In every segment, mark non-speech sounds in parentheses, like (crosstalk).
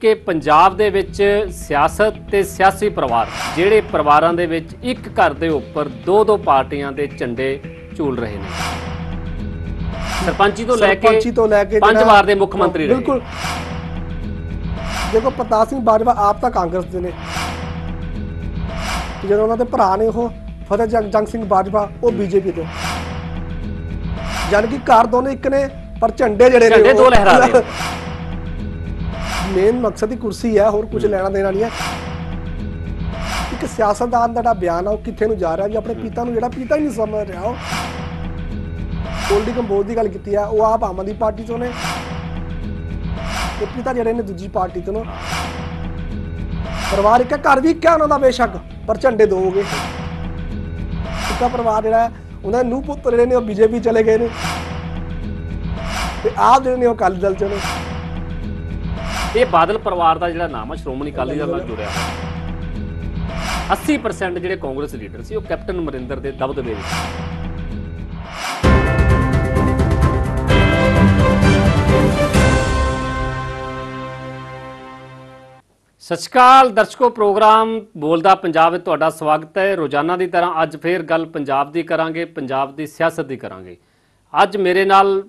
ਕਿ ਪੰਜਾਬ ਦੇ ਵਿੱਚ ਸਿਆਸਤ ਤੇ ਸਿਆਸੀ ਪਰਿਵਾਰ ਜਿਹੜੇ ਪਰਿਵਾਰਾਂ ਦੇ ਵਿੱਚ ਇੱਕ ਘਰ ਦੇ ਉੱਪਰ ਦੋ ਦੋ ਪਾਰਟੀਆਂ ਦੇ ਝੰਡੇ ਝੂਲ ਰਹੇ ਨੇ ਸਰਪੰਚੀ ਤੋਂ ਲੈ ਕੇ ਸਰਪੰਚੀ ਤੋਂ ਲੈ ਕੇ ਪੰਜ ਵਾਰ ਦੇ ਮੁੱਖ ਮੰਤਰੀ ਰਹੇ ਬਿਲਕੁਲ ਦੇਖੋ ਪ੍ਰਤਾਪ ਸਿੰਘ ਬਾਜਵਾ ਆਪ ਤਾਂ ਕਾਂਗਰਸ ਦੇ ਨੇ ਜਦੋਂ ਉਹਨਾਂ ਦੇ ਭਰਾ ਨੇ ਉਹ ਫਤਿਹ ਜੰਗ ਸਿੰਘ ਬਾਜਵਾ ਉਹ ਬੀਜੇਪੀ ਦੇ ਕਿ ਘਰ ਦੋਨੇ ਇੱਕ ਨੇ ਪਰ ਝੰਡੇ ਜਿਹੜੇ ਨੇ ਝੰਡੇ ਦੋ ਲਹਿਰਾ ਰਹੇ (laughs) ਮੇਨ ਮਕਸਦ ਹੀ ਕੁਰਸੀ ਹੈ ਹੋਰ ਕੁਝ ਲੈਣਾ ਦੇਣਾ ਨਹੀਂ ਹੈ ਇੱਕ ਸਿਆਸਤਦਾਨ ਦਾ ਜਿਹੜਾ ਬਿਆਨ ਆ ਉਹ ਕਿੱਥੇ ਨੂੰ ਜਾ ਰਿਹਾ ਵੀ ਆਪਣੇ ਪਿਤਾ ਨੂੰ ਜਿਹੜਾ ਪਿਤਾ ਹੀ ਨਹੀਂ ਸਮਝ ਰਿਹਾ ਉਹ ਕੋਲਡੀ ਕੰਬੋਜ ਦੀ ਗੱਲ ਕੀਤੀ ਆ ਉਹ ਆਪ ਆਮ ਆਦਮੀ ਪਾਰਟੀ ਤੋਂ ਨੇ ਤੇ ਪਿਤਾ ਜਿਹੜੇ ਨੇ ਦੂਜੀ ਪਾਰਟੀ ਤੋਂ ਪਰਿਵਾਰ ਇੱਕ ਘਰ ਵੀ ਕਿਹਾ ਉਹਨਾਂ ਦਾ ਬੇਸ਼ੱਕ ਪਰ ਝੰਡੇ ਦੋਗੇ ਇੱਕਾ ਪਰਿਵਾਰ ਜਿਹੜਾ ਉਹਨਾਂ ਨੂੰ ਪੁੱਤ ਜਿਹੜੇ ਨੇ ਉਹ ਬੀਜੇਪੀ ਚਲੇ ਗਏ ਨੇ ਤੇ ਆਪ ਜਿਹੜੇ ਨੇ ਉਹ ਕਾਲੀ ਦਲ ਚਲੇ ਇਹ ਬਾਦਲ ਪਰਿਵਾਰ ਦਾ ਜਿਹੜਾ ਨਾਮ ਹੈ ਸ਼੍ਰੋਮਣੀ ਅਕਾਲੀ ਦਲ ਨਾਲ ਜੁੜਿਆ 80% ਜਿਹੜੇ ਕਾਂਗਰਸ ਲੀਡਰ ਸੀ ਉਹ ਕੈਪਟਨ ਅਮਰਿੰਦਰ ਦੇ ਦਬਦਬੇ ਵਿੱਚ ਸਤਿ ਦਰਸ਼ਕੋ ਪ੍ਰੋਗਰਾਮ ਬੋਲਦਾ ਪੰਜਾਬ ਵਿੱਚ ਤੁਹਾਡਾ ਸਵਾਗਤ ਹੈ ਰੋਜ਼ਾਨਾ ਦੀ ਤਰ੍ਹਾਂ ਅੱਜ ਫੇਰ ਗੱਲ ਪੰਜਾਬ ਦੀ ਕਰਾਂਗੇ ਪੰਜਾਬ ਦੀ ਸਿਆਸਤ ਦੀ ਕਰਾਂਗੇ ਅੱਜ ਮੇਰੇ ਨਾਲ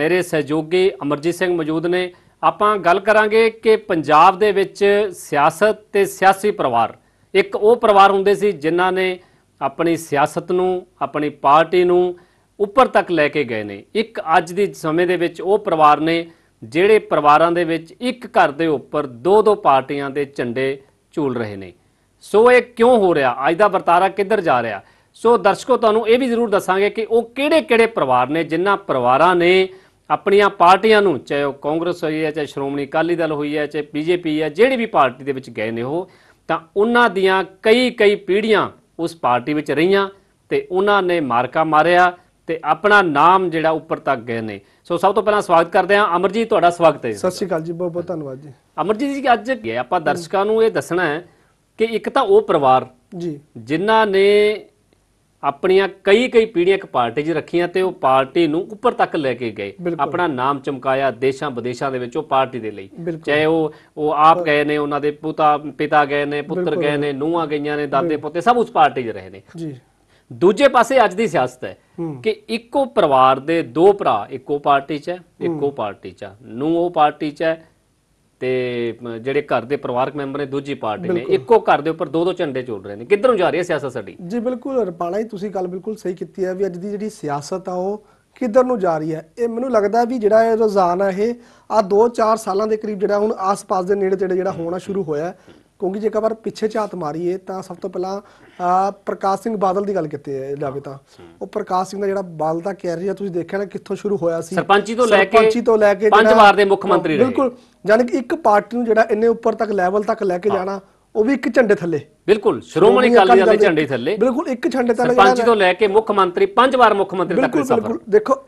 ਮੇਰੇ ਸਹਿਯੋਗੀ ਅਮਰਜੀਤ ਸਿੰਘ ਮੌਜੂਦ ਨੇ ਆਪਾਂ ਗੱਲ ਕਰਾਂਗੇ ਕਿ ਪੰਜਾਬ ਦੇ ਵਿੱਚ ਸਿਆਸਤ ਤੇ ਸਿਆਸੀ ਪਰਿਵਾਰ ਇੱਕ ਉਹ ਪਰਿਵਾਰ ਹੁੰਦੇ ਸੀ ਜਿਨ੍ਹਾਂ ਨੇ ਆਪਣੀ ਸਿਆਸਤ ਨੂੰ ਆਪਣੀ ਪਾਰਟੀ ਨੂੰ ਉੱਪਰ ਤੱਕ ਲੈ ਕੇ ਗਏ ਨੇ ਇੱਕ ਅੱਜ ਦੇ ਸਮੇਂ ਦੇ ਵਿੱਚ ਉਹ ਪਰਿਵਾਰ ਨੇ ਜਿਹੜੇ ਪਰਿਵਾਰਾਂ ਦੇ ਵਿੱਚ ਇੱਕ ਘਰ ਦੇ ਉੱਪਰ ਦੋ ਦੋ ਪਾਰਟੀਆਂ ਦੇ ਝੰਡੇ ਝੂਲ ਰਹੇ ਨੇ ਸੋ ਇਹ ਕਿਉਂ ਹੋ ਰਿਹਾ ਅੱਜ ਦਾ ਵਰਤਾਰਾ ਕਿੱਧਰ ਜਾ ਰਿਹਾ ਸੋ ਦਰਸ਼ਕੋ ਤੁਹਾਨੂੰ ਇਹ ਵੀ ਜ਼ਰੂਰ ਦੱਸਾਂਗੇ ਕਿ ਉਹ ਕਿਹੜੇ-ਕਿਹੜੇ ਪਰਿਵਾਰ ਨੇ ਜਿਨ੍ਹਾਂ ਪਰਿਵਾਰਾਂ ਨੇ ਆਪਣੀਆਂ ਪਾਰਟੀਆਂ ਨੂੰ ਚਾਹੇ ਉਹ ਕਾਂਗਰਸ ਹੋਈ ਹੈ ਚਾਹੇ ਸ਼੍ਰੋਮਣੀ ਅਕਾਲੀ ਦਲ ਹੋਈ ਹੈ ਚਾਹੇ ਬੀਜੇਪੀ ਹੈ ਜਿਹੜੀ ਵੀ ਪਾਰਟੀ ਦੇ ਵਿੱਚ ਗਏ ਨੇ ਉਹ ਤਾਂ ਉਹਨਾਂ ਦੀਆਂ ਕਈ ਕਈ ਪੀੜ੍ਹੀਆਂ ਉਸ ਪਾਰਟੀ ਵਿੱਚ ਰਹੀਆਂ ਤੇ ਉਹਨਾਂ ਨੇ ਮਾਰਕਾ ਮਾਰਿਆ ਤੇ ਆਪਣਾ ਨਾਮ ਜਿਹੜਾ ਉੱਪਰ ਤੱਕ ਗਏ ਨੇ ਸੋ ਸਭ ਤੋਂ ਪਹਿਲਾਂ ਸਵਾਗਤ ਕਰਦੇ ਹਾਂ ਅਮਰਜੀਤ ਤੁਹਾਡਾ ਸਵਾਗਤ ਹੈ ਸਤਿ ਸ਼੍ਰੀ ਅਕਾਲ ਜੀ ਬਹੁਤ ਬਹੁਤ ਧੰਨਵਾਦ ਜੀ ਅਮਰਜੀਤ ਜੀ ਅੱਜ ਆਪਾਂ ਦਰਸ਼ਕਾਂ ਨੂੰ ਇਹ ਦੱਸਣਾ ਹੈ ਕਿ ਇੱਕ ਤਾਂ ਉਹ ਪਰਿਵਾਰ ਜੀ ਜਿਨ੍ਹਾਂ ਨੇ ਆਪਣੀਆਂ ਕਈ ਕਈ ਪੀੜ੍ਹੀਆਂ ਇੱਕ ਪਾਰਟੀ 'ਚ ਰੱਖੀਆਂ ਤੇ ਉਹ ਪਾਰਟੀ ਨੂੰ ਉੱਪਰ ਤੱਕ ਲੈ ਕੇ ਗਏ ਆਪਣਾ ਨਾਮ ਚਮਕਾਇਆ ਦੇਸ਼ਾਂ ਵਿਦੇਸ਼ਾਂ ਦੇ ਵਿੱਚ ਉਹ ਪਾਰਟੀ ਦੇ ਲਈ ਚਾਹੇ ਉਹ ਉਹ ਆਪ ਗਏ ਨੇ ਉਹਨਾਂ ਦੇ ਪੁੱਤਾ ਪਿਤਾ ਗਏ ਨੇ ਪੁੱਤਰ ਗਏ ਨੇ ਨੂੰਹਾਂ ਗਈਆਂ ਨੇ ਦਾਦੇ ਪੋਤੇ ਸਭ ਉਸ ਪਾਰਟੀ 'ਚ ਰਹੇ ਨੇ ਜੀ ਦੂਜੇ ਪਾਸੇ ਅੱਜ ਦੀ ਸਿਆਸਤ ਹੈ ਕਿ ਇੱਕੋ ਪਰਿਵਾਰ ਦੇ ਦੋ ਭਰਾ ਇੱਕੋ ਪਾਰਟੀ 'ਚ ਹੈ ਇੱਕੋ ਪਾਰਟੀ 'ਚ ਨੂੰ ਉਹ ਪਾਰਟੀ 'ਚ ਹੈ ਤੇ ਜਿਹੜੇ ਘਰ ਦੇ ਪਰਿਵਾਰਕ ਮੈਂਬਰ ਨੇ ਦੂਜੀ ਪਾਰਟੀ ਨੇ ਇੱਕੋ ਘਰ ਦੇ ਉੱਪਰ ਦੋ ਦੋ ਝੰਡੇ ਝੋਲ ਰਹੇ ਨੇ ਕਿੱਧਰ ਨੂੰ ਜਾ ਰਹੀ ਹੈ ਸਿਆਸਤ ਸਾਡੀ ਜੀ ਬਿਲਕੁਲ ਰਪਾਲਾ ਜੀ ਤੁਸੀਂ ਗੱਲ ਬਿਲਕੁਲ ਸਹੀ ਕੀਤੀ ਹੈ ਵੀ ਅੱਜ ਦੀ ਜਿਹੜੀ ਸਿਆਸਤ ਆ ਉਹ ਕਿੱਧਰ ਨੂੰ ਜਾ ਰਹੀ ਹੈ ਇਹ ਮੈਨੂੰ ਲੱਗਦਾ ਵੀ ਜਿਹੜਾ ਇਹ ਰੁਝਾਨ ਆ ਇਹ ਆ 2-4 ਸਾਲਾਂ ਦੇ ਕਰੀਬ ਜਿਹੜਾ ਹੁਣ ਆਸ-ਪਾਸ ਦੇ ਨੇੜੇ ਤੇੜੇ ਜਿਹੜਾ ਹੋਣਾ ਸ਼ੁਰੂ ਹੋਇਆ ਕਿਉਂਕਿ ਜੇਕਰ ਕਬਰ ਪਿੱਛੇ ਝਾਤ ਮਾਰੀਏ ਤਾਂ ਸਭ ਤੋਂ ਪਹਿਲਾਂ ਪ੍ਰਕਾਸ਼ ਸਿੰਘ ਬਾਦਲ ਦੀ ਗੱਲ ਕੀਤੀ ਜਾਵੇ ਤਾਂ ਉਹ ਪ੍ਰਕਾਸ਼ ਸਿੰਘ ਦਾ ਜਿਹੜਾ ਬਾਲ ਦਾ ਕੈਰੀਅਰ ਤੁਸੀਂ ਦੇਖਿਆ ਨਾ ਕਿੱਥੋਂ ਸ਼ੁਰੂ ਹੋਇਆ ਸੀ ਸਰਪੰਚੀ ਤੋਂ ਲੈ ਕੇ ਸਰਪੰਚੀ ਤੋਂ ਲੈ ਕੇ ਪੰਜ ਵਾਰ ਦੇ ਮੁੱਖ ਮੰਤਰੀ ਰਹੇ ਬਿਲਕੁਲ ਯਾਨੀ ਕਿ ਇੱਕ ਪਾਰਟੀ ਨੂੰ ਜਿਹੜਾ ਇੰਨੇ ਉੱਪਰ ਤੱਕ ਲੈਵਲ ਤੱਕ ਲੈ ਕੇ ਜਾਣਾ ਉਹ ਵੀ ਇੱਕ ਝੰਡੇ ਥੱਲੇ ਬਿਲਕੁਲ ਸ਼੍ਰੋਮਣੀ ਅਕਾਲੀ ਦਲ ਦੇ ਝੰਡੇ ਥੱਲੇ ਬਿਲਕੁਲ ਇੱਕ ਝੰਡੇ ਤੱਕ ਸਰਪੰਚੀ ਤੋਂ ਲੈ ਕੇ ਮੁੱਖ ਮੰਤਰੀ ਪੰਜ ਵਾਰ ਮੁੱਖ ਮੰਤਰੀ ਤੱਕ ਦਾ ਸਫ਼ਰ ਬਿਲਕੁਲ ਦੇਖੋ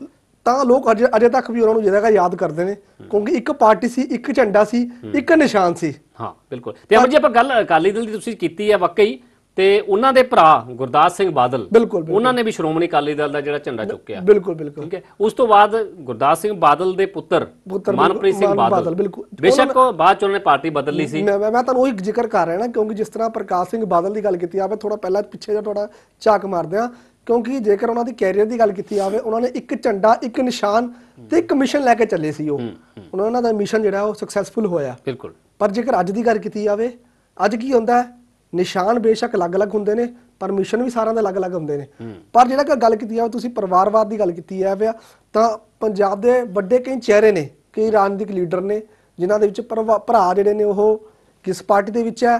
ਤਾਂ ਲੋਕ ਅਜੇ ਅਜੇ ਤੱਕ ਵੀ ਉਹਨਾਂ ਨੂੰ ਜਿਹੜਾ ਹੈਗਾ ਯਾਦ ਕਰਦੇ ਨੇ ਕਿਉਂਕਿ ਇੱਕ ਪਾਰਟੀ ਸੀ ਇੱਕ ਝੰਡਾ ਸੀ ਇੱਕ ਨਿਸ਼ਾਨ ਸੀ ਹਾਂ ਬਿਲਕੁਲ ਤੇ ਅਮਰ ਜੀ ਆਪਾਂ ਗੱਲ ਅਕਾਲੀ ਦਲ ਦੀ ਤੁਸੀਂ ਕੀਤੀ ਹੈ ਵਾਕਈ ਤੇ ਉਹਨਾਂ ਦੇ ਭਰਾ ਗੁਰਦਾਸ ਸਿੰਘ ਬਾਦਲ ਉਹਨਾਂ ਨੇ ਵੀ ਸ਼੍ਰੋਮਣੀ ਅਕਾਲੀ ਦਲ ਦਾ ਜਿਹੜਾ ਝੰਡਾ ਚੁੱਕਿਆ ਬਿਲਕੁਲ ਬਿਲਕੁਲ ਠੀਕ ਹੈ ਉਸ ਤੋਂ ਬਾਅਦ ਗੁਰਦਾਸ ਸਿੰਘ ਬਾਦਲ ਦੇ ਪੁੱਤਰ ਮਨਪ੍ਰੀਤ ਸਿੰਘ ਬਾਦਲ ਬਿਲਕੁਲ ਬੇਸ਼ੱਕ ਬਾਅਦ ਚ ਉਹਨਾਂ ਨੇ ਪਾਰਟੀ ਬਦਲ ਲਈ ਸੀ ਮੈਂ ਮੈਂ ਤੁਹਾਨੂੰ ਉਹੀ ਜ਼ਿਕਰ ਕਰ ਰਿਹਾ ਨਾ ਕਿਉਂਕਿ ਜਿਸ ਤਰ੍ਹਾਂ ਪ੍ਰਕਾਸ਼ ਸਿੰਘ ਬਾਦਲ ਦੀ ਗੱਲ ਕੀਤੀ ਆ ਮੈਂ ਥੋੜਾ ਪਹਿਲਾਂ ਪਿੱਛੇ ਜਾ ਥੋੜਾ ਝਾਕ ਮਾਰਦੇ ਆ ਕਿਉਂਕਿ ਜੇਕਰ ਉਹਨਾਂ ਦੀ ਕੈਰੀਅਰ ਦੀ ਗੱਲ ਕੀਤੀ ਜਾਵੇ ਉਹਨਾਂ ਨੇ ਇੱਕ ਝੰਡਾ ਇੱਕ ਨਿਸ਼ਾਨ ਤੇ ਇੱਕ ਮਿਸ਼ਨ ਲੈ ਕੇ ਚੱਲੇ ਸੀ ਉਹ ਉਹਨਾਂ ਦਾ ਮਿਸ਼ਨ ਜਿਹੜਾ ਉਹ ਸਕਸੈਸਫੁਲ ਹੋਇਆ ਬਿਲਕੁਲ ਪਰ ਜੇਕਰ ਅੱਜ ਦੀ ਗੱਲ ਕੀਤੀ ਜਾਵੇ ਅੱਜ ਕੀ ਹੁੰਦਾ ਨਿਸ਼ਾਨ ਬੇਸ਼ੱਕ ਅਲੱਗ-ਅਲੱਗ ਹੁੰਦੇ ਨੇ ਪਰ ਮਿਸ਼ਨ ਵੀ ਸਾਰਿਆਂ ਦੇ ਅਲੱਗ-ਅਲੱਗ ਹੁੰਦੇ ਨੇ ਪਰ ਜਿਹੜਾ ਕਿ ਗੱਲ ਕੀਤੀ ਆ ਤੁਸੀਂ ਪਰਿਵਾਰਵਾਦ ਦੀ ਗੱਲ ਕੀਤੀ ਆ ਪਿਆ ਤਾਂ ਪੰਜਾਬ ਦੇ ਵੱਡੇ ਕਈ ਚਿਹਰੇ ਨੇ ਕਈ ਰਾਜਨੀਤਿਕ ਲੀਡਰ ਨੇ ਜਿਨ੍ਹਾਂ ਦੇ ਵਿੱਚ ਭਰਾ ਜਿਹੜੇ ਨੇ ਉਹ ਕਿਸ ਪਾਰਟੀ ਦੇ ਵਿੱਚ ਹੈ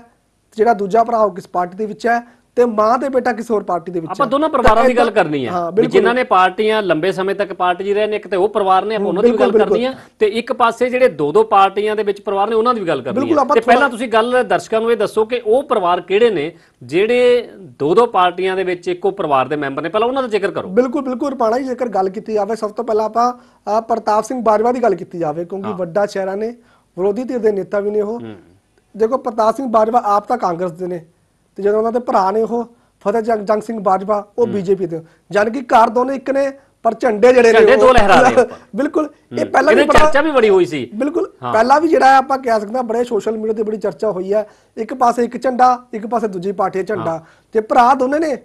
ਜਿਹੜਾ ਦੂਜਾ ਭਰਾ ਉਹ ਕਿਸ ਪਾਰਟੀ ਦੇ ਵਿੱਚ ਹੈ ਤੇ ਮਾਂ ਤੇ ਬੇਟਾ ਕਿਸੇ ਹੋਰ ਪਾਰਟੀ ਦੇ ਵਿੱਚ ਆਪਾਂ ਦੋਨਾਂ ਪਰਿਵਾਰਾਂ ਦੀ ਗੱਲ ਕਰਨੀ ਹੈ ਜਿਨ੍ਹਾਂ ਨੇ ਪਾਰਟੀਆਂ ਲੰਬੇ ਸਮੇਂ ਤੱਕ ਪਾਰਟੀ ਜੀ ਰਹੇ ਨੇ ਇੱਕ ਤੇ ਉਹ ਪਰਿਵਾਰ ਨੇ ਆਪਾਂ ਉਹਨਾਂ ਦੀ ਗੱਲ ਕਰਨੀ ਹੈ ਤੇ ਇੱਕ ਪਾਸੇ ਜਿਹੜੇ ਦੋ ਦੋ ਪਾਰਟੀਆਂ ਦੇ ਵਿੱਚ ਪਰਿਵਾਰ ਨੇ ਉਹਨਾਂ ਦੀ ਵੀ ਗੱਲ ਕਰਨੀ ਹੈ ਤੇ ਪਹਿਲਾਂ ਤੁਸੀਂ ਗੱਲ ਦਰਸ਼ਕਾਂ ਨੂੰ ਇਹ ਦੱਸੋ ਕਿ ਉਹ ਪਰਿਵਾਰ ਕਿਹੜੇ ਨੇ ਜਿਹੜੇ ਦੋ ਦੋ ਪਾਰਟੀਆਂ ਦੇ ਵਿੱਚ ਇੱਕੋ ਪਰਿਵਾਰ ਦੇ ਮੈਂਬਰ ਨੇ ਪਹਿਲਾਂ ਉਹਨਾਂ ਦਾ ਜ਼ਿਕਰ ਕਰੋ ਬਿਲਕੁਲ ਬਿਲਕੁਲ ਰਪਾਣਾ ਜ਼ਿਕਰ ਗੱਲ ਕੀਤੀ ਜਾਵੇ ਸਭ ਤੋਂ ਪਹਿਲਾਂ ਆਪਾਂ ਪ੍ਰਤਾਪ ਸਿੰਘ ਬਾਜਵਾ ਦੀ ਗੱਲ ਕੀਤੀ ਜਾਵੇ ਕਿਉਂਕਿ ਵੱਡਾ ਚਿਹਰਾ ਨੇ ਵਿਰੋਧੀ ਧਿਰ ਦੇ ਨੇਤਾ ਵੀ ਨੇ ਉਹ ਦੇਖੋ ਪ੍ਰਤਾਪ ਸਿੰਘ ਬਾਜਵਾ ਆਪ ਤਾਂ ਕਾਂਗਰਸ ਦੇ ਨੇ ਤੇ ਜਦੋਂ ਉਹਨਾਂ ਦੇ ਭਰਾ ਨੇ ਉਹ ਫਤਿਹ ਜੰਗ ਸਿੰਘ ਬਾਜਵਾ ਉਹ ਬੀਜੇਪੀ ਦੇ ਜਨ ਕਿ ਕਾਰ ਦੋਨੇ ਇੱਕ ਨੇ ਪਰ ਝੰਡੇ ਜਿਹੜੇ ਨੇ ਦੋ ਲਹਿਰਾ ਰਹੇ ਬਿਲਕੁਲ ਇਹ ਪਹਿਲਾਂ ਵੀ ਚਰਚਾ ਵੀ ਬੜੀ ਹੋਈ ਸੀ ਬਿਲਕੁਲ ਪਹਿਲਾਂ ਵੀ ਜਿਹੜਾ ਆਪਾਂ ਕਹਿ ਸਕਦੇ ਹਾਂ ਬੜੇ ਸੋਸ਼ਲ ਮੀਡੀਆ ਤੇ ਬੜੀ ਚਰਚਾ ਹੋਈ ਹੈ ਇੱਕ ਪਾਸੇ ਇੱਕ ਝੰਡਾ ਇੱਕ ਪਾਸੇ ਦੂਜੀ ਪਾਰਟੀ ਝੰਡਾ ਤੇ ਭਰਾ ਦੋਨੇ ਨੇ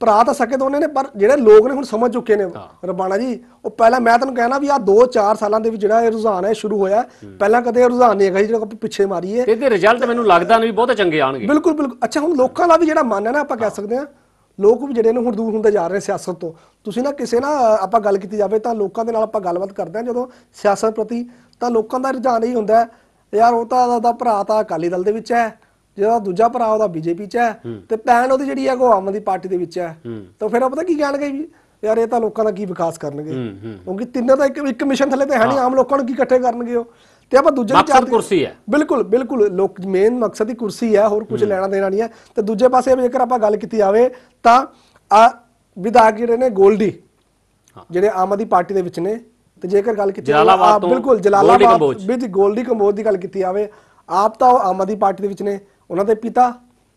ਭਰਾ ਤਾਂ ਸਕੇ ਦੋਨੇ ਨੇ ਪਰ ਜਿਹੜੇ ਲੋਕ ਨੇ ਹੁਣ ਸਮਝ ਚੁੱਕੇ ਨੇ ਰਬਾਣਾ ਜੀ ਉਹ ਪਹਿਲਾਂ ਮੈਂ ਤੁਹਾਨੂੰ ਕਹਿਣਾ ਵੀ ਆ 2-4 ਸਾਲਾਂ ਦੇ ਵਿੱਚ ਜਿਹੜਾ ਇਹ ਰੁਝਾਨ ਹੈ ਸ਼ੁਰੂ ਹੋਇਆ ਪਹਿਲਾਂ ਕਦੇ ਰੁਝਾਨ ਨਹੀਂ ਹੈਗਾ ਜਿਹੜਾ ਪਿੱਛੇ ਮਾਰੀਏ ਤੇ ਇਹਦੇ ਰਿਜ਼ਲਟ ਮੈਨੂੰ ਲੱਗਦਾ ਨਹੀਂ ਬਹੁਤ ਚੰਗੇ ਆਣਗੇ ਬਿਲਕੁਲ ਬਿਲਕੁਲ ਅੱਛਾ ਹੁਣ ਲੋਕਾਂ ਦਾ ਵੀ ਜਿਹੜਾ ਮਨ ਹੈ ਨਾ ਆਪਾਂ ਕਹਿ ਸਕਦੇ ਆ ਲੋਕ ਵੀ ਜਿਹੜੇ ਨੇ ਹੁਣ ਦੂਰ ਹੁੰਦੇ ਜਾ ਰਹੇ ਸਿਆਸਤ ਤੋਂ ਤੁਸੀਂ ਨਾ ਕਿਸੇ ਨਾ ਆਪਾਂ ਗੱਲ ਕੀਤੀ ਜਾਵੇ ਤਾਂ ਲੋਕਾਂ ਦੇ ਨਾਲ ਆਪਾਂ ਗੱਲਬਾਤ ਕਰਦੇ ਆ ਜਦੋਂ ਸਿਆਸਤ ਪ੍ਰਤੀ ਤਾਂ ਲੋਕਾਂ ਦਾ ਰੁਝਾਨ ਹੀ ਹੁੰਦਾ ਯਾਰ ਉਹ ਤਾਂ ਦਾ ਭਰਾ ਤਾਂ ਅਕਾਲੀ ਦਲ ਦੇ ਵਿੱਚ ਹੈ ਜਿਹੜਾ ਦੂਜਾ ਭਰਾ ਉਹਦਾ ਬੀਜੇਪੀ 'ਚ ਹੈ ਤੇ ਭੈਣ ਉਹਦੀ ਜਿਹੜੀ ਹੈ ਉਹ ਆਮ ਦੀ ਪਾਰਟੀ ਦੇ ਵਿੱਚ ਹੈ ਤਾਂ ਫਿਰ ਉਹ ਪਤਾ ਕੀ ਕਹਿਣਗੇ ਵੀ ਯਾਰ ਇਹ ਤਾਂ ਲੋਕਾਂ ਦਾ ਕੀ ਵਿਕਾਸ ਕਰਨਗੇ ਕਿਉਂਕਿ ਤਿੰਨਾਂ ਦਾ ਇੱਕ ਇੱਕ ਮਿਸ਼ਨ ਥੱਲੇ ਤੇ ਹੈ ਨਹੀਂ ਆਮ ਲੋਕਾਂ ਨੂੰ ਕੀ ਇਕੱਠੇ ਕਰਨਗੇ ਉਹ ਤੇ ਆਪਾਂ ਦੂਜੇ ਦੀ ਚਾਰ ਕੁਰਸੀ ਹੈ ਬਿਲਕੁਲ ਬਿਲਕੁਲ ਲੋਕ ਮੇਨ ਮਕਸਦ ਹੀ ਕੁਰਸੀ ਹੈ ਹੋਰ ਕੁਝ ਲੈਣਾ ਦੇਣਾ ਨਹੀਂ ਹੈ ਤੇ ਦੂਜੇ ਪਾਸੇ ਜੇਕਰ ਆਪਾਂ ਗੱਲ ਕੀਤੀ ਜਾਵੇ ਤਾਂ ਆ ਵਿਧਾਇਕ ਜਿਹੜੇ ਨੇ ਗੋਲਡੀ ਜਿਹੜੇ ਆਮ ਆਦੀ ਪਾਰਟੀ ਦੇ ਵਿੱਚ ਨੇ ਤੇ ਜੇਕਰ ਗੱਲ ਕੀਤੀ ਜਾਵੇ ਬਿਲਕੁਲ ਜਲਾਲਾਬਾਦ ਵਿੱਚ ਗੋਲਡੀ ਕੰਬੋਜ ਦੀ ਗੱਲ ਕੀਤੀ ਜਾਵੇ ਆਪ ਤਾਂ ਉਹ ਆਮ ਆਦੀ ਪਾਰਟੀ ਦੇ ਵਿੱਚ ਨੇ ਉਹਨਾਂ ਦੇ ਪਿਤਾ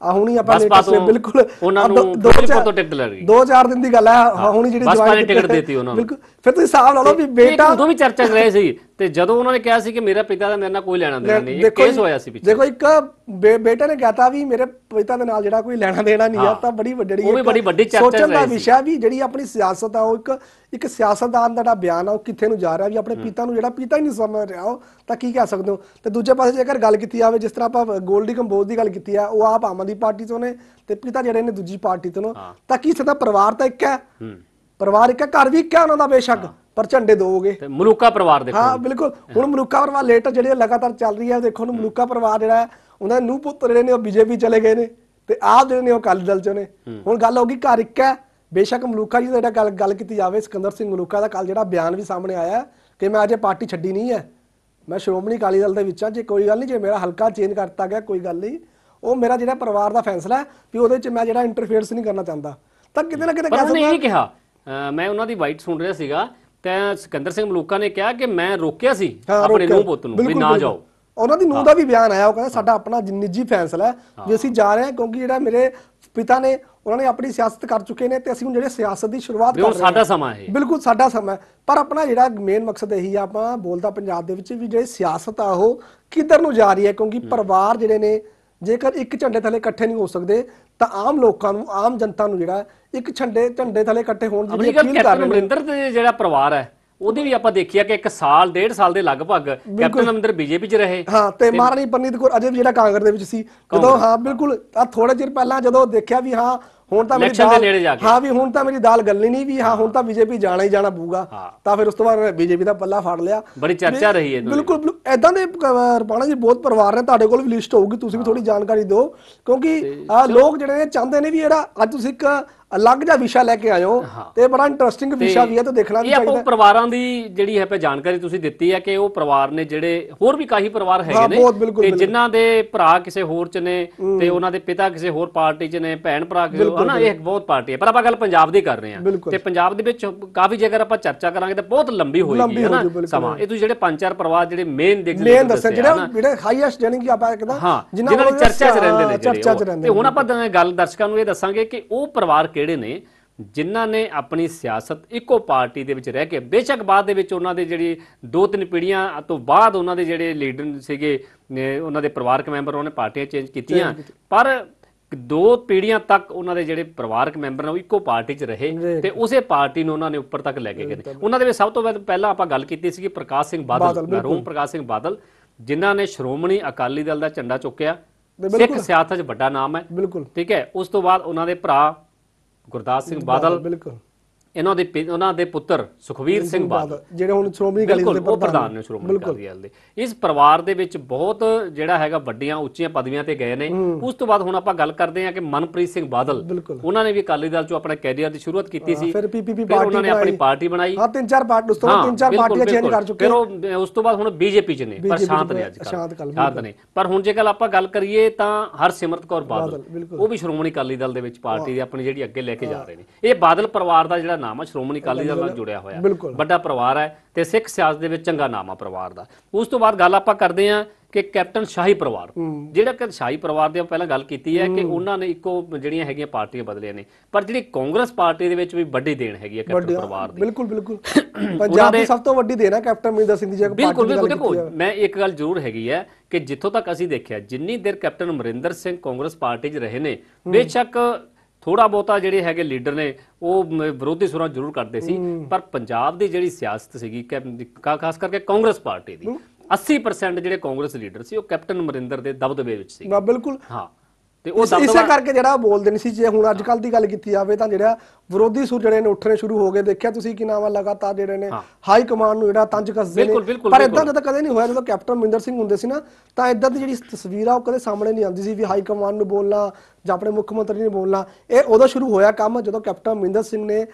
ਆ ਹੁਣੀ ਆਪਾਂ ਲੇਟੈਸਟ ਨੇ ਬਿਲਕੁਲ ਉਹਨਾਂ ਨੂੰ ਬਿਲਕੁਲ ਤੋਂ ਟਿਕਟ ਲੈ ਗਈ ਦੋ ਚਾਰ ਦਿਨ ਦੀ ਗੱਲ ਹੈ ਹੁਣੀ ਜਿਹੜੀ ਜਵਾਈ ਟਿਕਟ ਦਿੱਤੀ ਉਹਨਾਂ ਨੂੰ ਬਿਲਕੁਲ ਫਿਰ ਤੁਸੀਂ ਹਿਸਾਬ ਲਾ ਲਓ ਵੀ ਬੇਟਾ ਉਦੋਂ ਵੀ ਚਰਚਾ ਰਹੇ ਸੀ ਤੇ ਜਦੋਂ ਉਹਨਾਂ ਨੇ ਕਿਹਾ ਸੀ ਕਿ ਮੇਰਾ ਪਿਤਾ ਦਾ ਮੇਰੇ ਨਾਲ ਕੋਈ ਲੈਣਾ ਦੇਣਾ ਨਹੀਂ ਇਹ ਕੇਸ ਹੋਇਆ ਸੀ ਪਿੱਛੇ ਦੇਖੋ ਇੱਕ ਬੇਟਾ ਨੇ ਕਹਤਾ ਵੀ ਮੇਰੇ ਪਿਤਾ ਦੇ ਨਾਲ ਜਿਹੜਾ ਕੋਈ ਲੈਣਾ ਦੇਣਾ ਨਹੀਂ ਆ ਤਾਂ ਬੜੀ ਵੱਡੀ ਉਹ ਵੀ ਬੜੀ ਵੱਡੀ ਚਰਚਾ ਸੋਚਣ ਦਾ ਵਿਸ਼ਾ ਵੀ ਜਿਹੜੀ ਆਪਣੀ ਸਿਆਸਤ ਆ ਉਹ ਇੱਕ ਇੱਕ ਸਿਆਸਤਦਾਨ ਦਾ ਜਿਹੜਾ ਬਿਆਨ ਆ ਉਹ ਕਿੱਥੇ ਨੂੰ ਜਾ ਰਿਹਾ ਵੀ ਆਪਣੇ ਪਿਤਾ ਨੂੰ ਜਿਹੜਾ ਪਿਤਾ ਹੀ ਨਹੀਂ ਸਮਝ ਰਿਹਾ ਉਹ ਤਾਂ ਕੀ ਕਹਿ ਸਕਦੇ ਹੋ ਤੇ ਦੂਜੇ ਪਾਸੇ ਜੇਕਰ ਗੱਲ ਕੀਤੀ ਜਾਵੇ ਜਿਸ ਤਰ੍ਹਾਂ ਆਪਾਂ ਗੋਲਡੀ ਕੰਬੋਜ ਦੀ ਗੱਲ ਕੀਤੀ ਆ ਉਹ ਆਪ ਆਮ ਆਦਮੀ ਪਾਰਟੀ ਤੋਂ ਨੇ ਤੇ ਪਿਤਾ ਜਿਹੜੇ ਨੇ ਦੂਜੀ ਪਾਰਟੀ ਤੋਂ ਤਾਂ ਕੀ ਸਦਾ ਪਰਿਵਾਰ ਤਾਂ ਇੱਕ ਹੈ ਪਰਿਵਾਰ ਇੱਕ ਹੈ ਘਰ ਵੀ ਇੱਕ ਹੈ ਉਹਨਾਂ ਦਾ ਬੇਸ਼ੱਕ ਪਰ ਝੰਡੇ ਦੋਗੇ ਤੇ ਮਲੂਕਾ ਪਰਿਵਾਰ ਦੇਖੋ ਹਾਂ ਬਿਲਕੁਲ ਹੁਣ ਮਲੂਕਾ ਪਰਿਵਾਰ ਲੇਟ ਜਿਹੜੇ ਲਗਾਤਾਰ ਚੱਲ ਰਹੀ ਹੈ ਦੇਖੋ ਨੂੰ ਮਲੂਕਾ ਪਰਿਵਾਰ ਜਿਹੜਾ ਹੈ ਉਹਨਾਂ ਦੇ ਨੂੰ ਪੁੱਤਰ ਜਿਹੜੇ ਨੇ ਉਹ ਬੀਜੇਪੀ ਚਲੇ ਗਏ ਨੇ ਤੇ ਆ ਜਿਹੜੇ ਨੇ ਉਹ ਕਾਲੀ ਦਲ ਚ ਨੇ ਹੁਣ ਗੱਲ ਹੋ ਗਈ ਘਰ ਇੱਕ ਹੈ ਬੇਸ਼ੱਕ ਮਲੂਕਾ ਜੀ ਦਾ ਗੱਲ ਗੱਲ ਕੀਤੀ ਜਾਵੇ ਸਿਕੰਦਰ ਸਿੰਘ ਮਲੂਕਾ ਦਾ ਕੱਲ ਜਿਹੜਾ ਬਿਆਨ ਵੀ ਸਾਹਮਣੇ ਆਇਆ ਕਿ ਮੈਂ ਅਜੇ ਪਾਰਟੀ ਛੱਡੀ ਨਹੀਂ ਹੈ ਮੈਂ ਸ਼੍ਰੋਮਣੀ ਕਾਲੀ ਦਲ ਦੇ ਵਿੱਚ ਹਾਂ ਜੇ ਕੋਈ ਗੱਲ ਨਹੀਂ ਜੇ ਮੇਰਾ ਹਲਕਾ ਚੇਂਜ ਕਰਤਾ ਗਿਆ ਕੋਈ ਗੱਲ ਨਹੀਂ ਉਹ ਮੇਰਾ ਜਿਹੜਾ ਪਰਿਵਾਰ ਦਾ ਫੈਸਲਾ ਹੈ ਵੀ ਉਹਦੇ ਵਿੱਚ ਮੈਂ ਜਿਹੜਾ ਇੰਟਰਫੇਅਰਸ ਨਹੀਂ ਕਰਨਾ ਚਾਹੁੰਦਾ ਤਾਂ ਕਿਤੇ ਨਾ ਕਿਤੇ ਕਹਿ ਸਕਦਾ ਮੈਂ ਉਹਨਾਂ ਦੀ ਵਾਈਟ ਸੁਣ ਰਿਹਾ ਸੀਗਾ ਤਾਂ ਸਿਕੰਦਰ ਸਿੰਘ ਮਲੂਕਾ ਨੇ ਕਿਹਾ ਕਿ ਮੈਂ ਰੋਕਿਆ ਸੀ ਆਪਣੇ ਨੂੰ ਪੁੱਤ ਨੂੰ ਵੀ ਨਾ ਜਾਓ ਉਹਨਾਂ ਦੀ ਨੂੰ ਦਾ ਵੀ ਬਿਆਨ ਆਇਆ ਉਹ ਕਹਿੰਦਾ ਸਾਡਾ ਆਪਣਾ ਨਿੱਜੀ ਫੈਸਲਾ ਹੈ ਜੇ ਅਸੀਂ ਜਾ ਰਹੇ ਹਾਂ ਕਿਉਂਕਿ ਜਿਹੜਾ ਮੇਰੇ ਪਿਤਾ ਨੇ ਉਹਨਾਂ ਨੇ ਆਪਣੀ ਸਿਆਸਤ ਕਰ ਚੁੱਕੇ ਨੇ ਤੇ ਅਸੀਂ ਹੁਣ ਜਿਹੜੇ ਸਿਆਸਤ ਦੀ ਸ਼ੁਰੂਆਤ ਕਰ ਰਹੇ ਹਾਂ ਸਾਡਾ ਸਮਾਂ ਹੈ ਬਿਲਕੁਲ ਸਾਡਾ ਸਮਾਂ ਪਰ ਆਪਣਾ ਜਿਹੜਾ ਮੇਨ ਮਕਸਦ ਇਹੀ ਆ ਆਪਾਂ ਬੋਲਦਾ ਪੰਜਾਬ ਦੇ ਵਿੱਚ ਵੀ ਜਿਹੜੇ ਸਿਆਸਤ ਆ ਉਹ ਕਿੱਧਰ ਨੂੰ ਜਾ ਰਹੀ ਹੈ ਕਿਉਂਕਿ ਪਰਿਵਾਰ ਜਿਹੜੇ ਨੇ ਜੇਕਰ ਇੱਕ ਝੰਡੇ ਥਲੇ ਇਕੱਠੇ ਨਹੀਂ ਹੋ ਸਕਦੇ ਤਾਂ ਆਮ ਲੋਕਾਂ ਨੂੰ ਆਮ ਜਨਤਾ ਨੂੰ ਜਿਹੜਾ ਇੱਕ ਝੰਡੇ ਝੰਡੇ ਥਲੇ ਇਕੱਠੇ ਹੋਣ ਦੀ ਅਪੀਲ ਕਰ ਰਹੇ ਅਮਰਿੰਦਰ ਤੇ ਜਿਹੜਾ ਪਰਿਵਾਰ ਹੈ ਉਹਦੇ ਵੀ ਆਪਾਂ ਦੇਖਿਆ ਕਿ ਇੱਕ ਸਾਲ ਡੇਢ ਸਾਲ ਦੇ ਲਗਭਗ ਕੈਪਟਨ ਅਮਰਿੰਦਰ ਬੀਜੇਪੀ 'ਚ ਰਹੇ ਹਾਂ ਤੇ ਮਹਾਰਾਣੀ ਪਰਨੀਤ ਕੋਰ ਅਜੇ ਵੀ ਜਿਹੜਾ ਕਾਂਗਰਸ ਦੇ ਵਿੱਚ ਸੀ ਜਦੋਂ ਹਾਂ ਬਿਲਕੁਲ ਆ ਥੋੜੇ ਜਿਹੇ ਪਹਿਲਾਂ ਜਦੋਂ ਦੇਖਿਆ ਵੀ ਹਾਂ ਹੁਣ ਤਾਂ ਮੇਰੀ ਦਾਲ ਹਾਂ ਵੀ ਹੁਣ ਤਾਂ ਮੇਰੀ ਦਾਲ ਗੱਲਣੀ ਨਹੀਂ ਵੀ ਹਾਂ ਹੁਣ ਤਾਂ ਬੀਜੇਪੀ ਜਾਣਾ ਹੀ ਜਾਣਾ ਪੂਗਾ ਤਾਂ ਫਿਰ ਉਸ ਤੋਂ ਬਾਅਦ ਬੀਜੇਪੀ ਦਾ ਪੱਲਾ ਫੜ ਲਿਆ ਬੜੀ ਚਰਚਾ ਰਹੀ ਹੈ ਬਿਲਕੁਲ ਐਦਾਂ ਦੇ ਰਪਾਣਾ ਜੀ ਬਹੁਤ ਪਰਿਵਾਰ ਨੇ ਤੁਹਾਡੇ ਕੋਲ ਵੀ ਲਿਸਟ ਹੋਊਗੀ ਤੁਸੀਂ ਵੀ ਥੋੜੀ ਜਾਣਕਾਰੀ ਦਿਓ ਕਿਉਂਕਿ ਲੋਕ ਜਿਹੜੇ ਚਾਹੁੰਦੇ ਨੇ ਵੀ ਜਿਹੜਾ ਅੱਜ ਤੁਸੀਂ ਇੱਕ ਅਲੱਗ ਜਿਹਾ ਵਿਸ਼ਾ ਲੈ ਕੇ ਆਇਓ ਤੇ ਬੜਾ ਇੰਟਰਸਟਿੰਗ ਵਿਸ਼ਾ ਵੀ ਹੈ ਤਾਂ ਦੇਖਣਾ ਵੀ ਚਾਹੀਦਾ ਇਹ ਆਪਾਂ ਪਰਿਵਾਰਾਂ ਦੀ ਜਿਹੜੀ ਹੈ ਪੇ ਜਾਣਕਾਰੀ ਤੁਸੀਂ ਦਿੱਤੀ ਹੈ ਕਿ ਉਹ ਪਰਿਵਾਰ ਨੇ ਜਿਹੜੇ ਹੋਰ ਵੀ ਕਾਹੀ ਪਰਿਵਾਰ ਹੈਗੇ ਨੇ ਤੇ ਜਿਨ੍ਹਾਂ ਦੇ ਭਰਾ ਕਿਸੇ ਹੋਰ ਚ ਨੇ ਤੇ ਉਹਨਾਂ ਦੇ ਪਿਤਾ ਕਿਸੇ ਹੋਰ ਪਾਰਟੀ ਚ ਨੇ ਭੈਣ ਭਰਾ ਕਿਸੇ ਹਨਾ ਇਹ ਬਹੁਤ ਪਾਰਟੀ ਹੈ ਪਰ ਆਪਾਂ ਗੱਲ ਪੰਜਾਬ ਦੀ ਕਰ ਰਹੇ ਹਾਂ ਤੇ ਪੰਜਾਬ ਦੇ ਵਿੱਚ ਕਾਫੀ ਜੇਕਰ ਆਪਾਂ ਚਰਚਾ ਕਰਾਂਗੇ ਤਾਂ ਬਹੁਤ ਲੰਬੀ ਹੋਏਗੀ ਹਨਾ ਸਮਾਂ ਇਹ ਤੁਸੀਂ ਜਿਹੜੇ ਪੰਜ ਚਾਰ ਪਰਿਵਾਰ ਜਿਹੜੇ ਮੇਨ ਦੇਖਦੇ ਨੇ ਮੇਨ ਜਿਹੜੇ ਹਾਈਐਸਟ ਜਾਨੀ ਕਿ ਆਪਾਂ ਕਹਿੰਦਾ ਜਿਨ੍ਹਾਂ ਦੀ ਚਰਚਾ ਚ ਰਹਿੰਦੇ ਨੇ ਤੇ ਹੁਣ ਆਪਾਂ ਗੱਲ ਦਰਸ਼ਕਾਂ ਨੂੰ ਇਹ ਦੱਸਾਂਗੇ ਕਿ ਉਹ ਪਰਿਵਾਰ ਜਿਹੜੇ ਨੇ ਜਿਨ੍ਹਾਂ ਨੇ ਆਪਣੀ ਸਿਆਸਤ ਇੱਕੋ ਪਾਰਟੀ ਦੇ ਵਿੱਚ ਰਹਿ ਕੇ ਬੇਸ਼ੱਕ ਬਾਅਦ ਦੇ ਵਿੱਚ ਉਹਨਾਂ ਦੇ ਜਿਹੜੀ ਦੋ ਤਿੰਨ ਪੀੜ੍ਹੀਆਂ ਤੋਂ ਬਾਅਦ ਉਹਨਾਂ ਦੇ ਜਿਹੜੇ ਲੀਡਰ ਸੀਗੇ ਉਹਨਾਂ ਦੇ ਪਰਿਵਾਰਕ ਮੈਂਬਰ ਉਹਨੇ ਪਾਰਟੀਆਂ ਚੇਂਜ ਕੀਤੀਆਂ ਪਰ ਦੋ ਪੀੜ੍ਹੀਆਂ ਤੱਕ ਉਹਨਾਂ ਦੇ ਜਿਹੜੇ ਪਰਿਵਾਰਕ ਮੈਂਬਰ ਨੇ ਉਹ ਇੱਕੋ ਪਾਰਟੀ 'ਚ ਰਹੇ ਤੇ ਉਸੇ ਪਾਰਟੀ ਨੂੰ ਉਹਨਾਂ ਨੇ ਉੱਪਰ ਤੱਕ ਲੈ ਕੇ ਗਏ ਉਹਨਾਂ ਦੇ ਵਿੱਚ ਸਭ ਤੋਂ ਪਹਿਲਾਂ ਆਪਾਂ ਗੱਲ ਕੀਤੀ ਸੀ ਕਿ ਪ੍ਰਕਾਸ਼ ਸਿੰਘ ਬਾਦਲ ਰੋਮ ਪ੍ਰਕਾਸ਼ ਸਿੰਘ ਬਾਦਲ ਜਿਨ੍ਹਾਂ ਨੇ ਸ਼੍ਰੋਮਣੀ ਅਕਾਲੀ ਦਲ ਦਾ ਝੰਡਾ ਚੁੱਕਿਆ ਸਿੱਖ ਸਿਆਸਤ 'ਚ ਵੱਡਾ ਨਾਮ ਹੈ ਠੀਕ ਹੈ ਉਸ ਤੋਂ ਬਾਅਦ ਉਹਨਾਂ ਦੇ ਭਰਾ ਗੁਰਦਾਸ ਸਿੰਘ ਬਾਦਲ ਬਿਲਕੁਲ ਇਹਨਾਂ ਦੇ ਉਹਨਾਂ ਦੇ ਪੁੱਤਰ ਸੁਖਵੀਰ ਸਿੰਘ ਬਾਦਲ ਜਿਹੜੇ ਹੁਣ ਸ਼੍ਰੋਮਣੀ ਅਕਾਲੀ ਦਲ ਦੇ ਬਿਲਕੁਲ ਉਹ ਪ੍ਰਧਾਨ ਨੇ ਸ਼੍ਰੋਮਣੀ ਅਕਾਲੀ ਦਲ ਦੇ ਇਸ ਪਰਿਵਾਰ ਦੇ ਵਿੱਚ ਬਹੁਤ ਜਿਹੜਾ ਹੈਗਾ ਵੱਡੀਆਂ ਉੱਚੀਆਂ ਪਦਵੀਆਂ ਤੇ ਗਏ ਨੇ ਉਸ ਤੋਂ ਬਾਅਦ ਹੁਣ ਆਪਾਂ ਗੱਲ ਕਰਦੇ ਹਾਂ ਕਿ ਮਨਪ੍ਰੀਤ ਸਿੰਘ ਬਾਦਲ ਉਹਨਾਂ ਨੇ ਵੀ ਅਕਾਲੀ ਦਲ ਚੋਂ ਆਪਣਾ ਕੈਰੀਅਰ ਦੀ ਸ਼ੁਰੂਆਤ ਕੀਤੀ ਸੀ ਫਿਰ ਪੀਪੀਪੀ ਪਾਰਟੀ ਉਹਨਾਂ ਨੇ ਆਪਣੀ ਪਾਰਟੀ ਬਣਾਈ ਹਾਂ ਤਿੰਨ ਚਾਰ ਪਾਰਟੀ ਉਸ ਤੋਂ ਤਿੰਨ ਚਾਰ ਪਾਰਟੀਆਂ ਚੇਂਜ ਕਰ ਚੁੱਕੇ ਫਿਰ ਉਸ ਤੋਂ ਬਾਅਦ ਹੁਣ ਬੀਜੇਪੀ ਚ ਨੇ ਪਰ ਸ਼ਾਂਤ ਨੇ ਅੱਜ ਕੱਲ ਸ਼ਾਂਤ ਨੇ ਪਰ ਹੁਣ ਜੇ ਕੱਲ ਆਪਾਂ ਗੱਲ ਕਰੀਏ ਤਾਂ ਹਰਸਿਮਰਤ ਕੌਰ ਬਾਦਲ ਉਹ ਵੀ ਸ਼੍ਰੋਮਣੀ ਅਕਾਲੀ ਦਲ ਦੇ ਵਿੱਚ ਪਾਰਟੀ ਦੀ ਆਪਣੀ ਜਿਹੜੀ ਅੱਗੇ ਲੈ ਕੇ ਜਾ ਰਹੇ ਨੇ ਇਹ ਬਾਦਲ ਪਰਿਵਾਰ ਦਾ ਜਿਹੜਾ ਨਾਮ ਆ ਸ਼੍ਰੋਮਣੀ ਅਕਾਲੀ ਦਲ ਨਾਲ ਜੁੜਿਆ ਹੋਇਆ ਵੱਡਾ ਪਰਿਵਾਰ ਹੈ ਤੇ ਸਿੱਖ ਸਿਆਸਤ ਦੇ ਵਿੱਚ ਚੰਗਾ ਨਾਮ ਆ ਪਰਿਵਾਰ ਦਾ ਉਸ ਤੋਂ ਬਾਅਦ ਗੱਲ ਆਪਾਂ ਕਰਦੇ ਆ ਕਿ ਕੈਪਟਨ ਸ਼ਾਹੀ ਪਰਿਵਾਰ ਜਿਹੜਾ ਕਿ ਸ਼ਾਹੀ ਪਰਿਵਾਰ ਦੀ ਪਹਿਲਾਂ ਗੱਲ ਕੀਤੀ ਹੈ ਕਿ ਉਹਨਾਂ ਨੇ ਇੱਕੋ ਜਿਹੜੀਆਂ ਹੈਗੀਆਂ ਪਾਰਟੀਆਂ ਬਦਲੀਆਂ ਨੇ ਪਰ ਜਿਹੜੀ ਕਾਂਗਰਸ ਪਾਰਟੀ ਦੇ ਵਿੱਚ ਵੀ ਵੱਡੀ ਦੇਣ ਹੈਗੀ ਹੈ ਕੈਪਟਨ ਪਰਿਵਾਰ ਦੀ ਬਿਲਕੁਲ ਬਿਲਕੁਲ (clears throat) ਪੰਜਾਬ ਦੀ ਸਭ ਤੋਂ ਵੱਡੀ ਦੇਣ ਹੈ ਕੈਪਟਨ ਮਹਿੰਦਰ ਸਿੰਘ ਦੀ ਜਗ੍ਹਾ ਬਿਲਕੁਲ ਬਿਲਕੁਲ ਦੇਖੋ ਮੈਂ ਇੱਕ ਗੱਲ ਜ਼ਰੂਰ ਹੈਗੀ ਹੈ ਕਿ ਜਿੱਥੋਂ ਤੱਕ ਅਸੀਂ ਦੇਖਿਆ ਜਿੰਨੀ ਦੇਰ ਕੈਪਟਨ ਅਮਰਿੰਦਰ ਸਿੰਘ ਕਾਂਗਰਸ ਪਾਰਟੀ 'ਚ ਰਹੇ ਨੇ ਬੇਸ਼ੱਕ ਥੋੜਾ ਬਹੁਤਾ ਜਿਹੜੇ ਹੈਗੇ ਲੀਡਰ ਨੇ ਉਹ ਵਿਰੋਧੀ ਸੁਰਾਂ ਜ਼ਰੂਰ ਕਰਦੇ ਸੀ ਪਰ ਪੰਜਾਬ ਦੀ ਜਿਹੜੀ ਸਿਆਸਤ ਸੀਗੀ ਖਾਸ ਕਰਕੇ ਕਾਂਗਰਸ ਪਾਰਟੀ ਦੀ 80% ਜਿਹੜੇ ਕਾਂਗਰਸ ਲੀਡਰ ਸੀ ਉਹ ਕੈਪਟਨ ਅਮਰਿੰਦਰ ਦੇ ਦਬਦਬੇ ਵਿੱਚ ਸੀ ਬਿਲਕੁਲ ਹਾਂ ਤੇ ਉਹ ਦਬਦਬਾ ਇਸੇ ਕਰਕੇ ਜਿਹੜਾ ਬੋਲਦੇ ਨਹੀਂ ਸੀ ਜੇ ਹੁਣ ਅੱਜ ਕੱਲ ਦੀ ਗੱਲ ਕੀਤੀ ਜਾਵੇ ਤਾਂ ਜਿਹੜਾ ਵਿਰੋਧੀ ਸੁਰ ਜਿਹੜੇ ਨੇ ਉੱਠਣੇ ਸ਼ੁਰੂ ਹੋ ਗਏ ਦੇਖਿਆ ਤੁਸੀਂ ਕਿ ਨਾਵਾ ਲਗਾਤਾਰ ਜਿਹੜੇ ਨੇ ਹਾਈ ਕਮਾਂਡ ਨੂੰ ਜਿਹੜਾ ਤੰਜ ਕੱਸਦੇ ਨੇ ਪਰ ਇਦਾਂ ਦਾ ਕਦੇ ਨਹੀਂ ਹੋਇਆ ਜਦੋਂ ਕੈਪਟਨ ਮਿੰਦਰ ਸਿੰਘ ਹੁੰਦੇ ਸੀ ਨਾ ਤਾਂ ਇਦਾਂ ਦੀ ਜਿਹੜੀ ਤਸਵੀਰ ਆ ਉਹ ਕਦੇ ਸਾਹਮਣੇ ਨਹੀਂ ਆਉਂਦੀ ਸੀ ਵੀ ਹਾਈ ਕਮਾਂਡ ਨੂੰ ਬੋਲਣਾ ਜਾਂ ਆਪਣੇ ਮੁੱਖ ਮੰਤਰੀ ਨੂੰ ਬੋਲਣਾ ਇਹ ਉਦੋਂ ਸ਼ੁਰੂ ਹੋਇਆ ਕੰਮ ਜਦੋਂ ਕੈਪਟਨ ਮਿੰਦਰ ਸਿੰਘ ਨੇ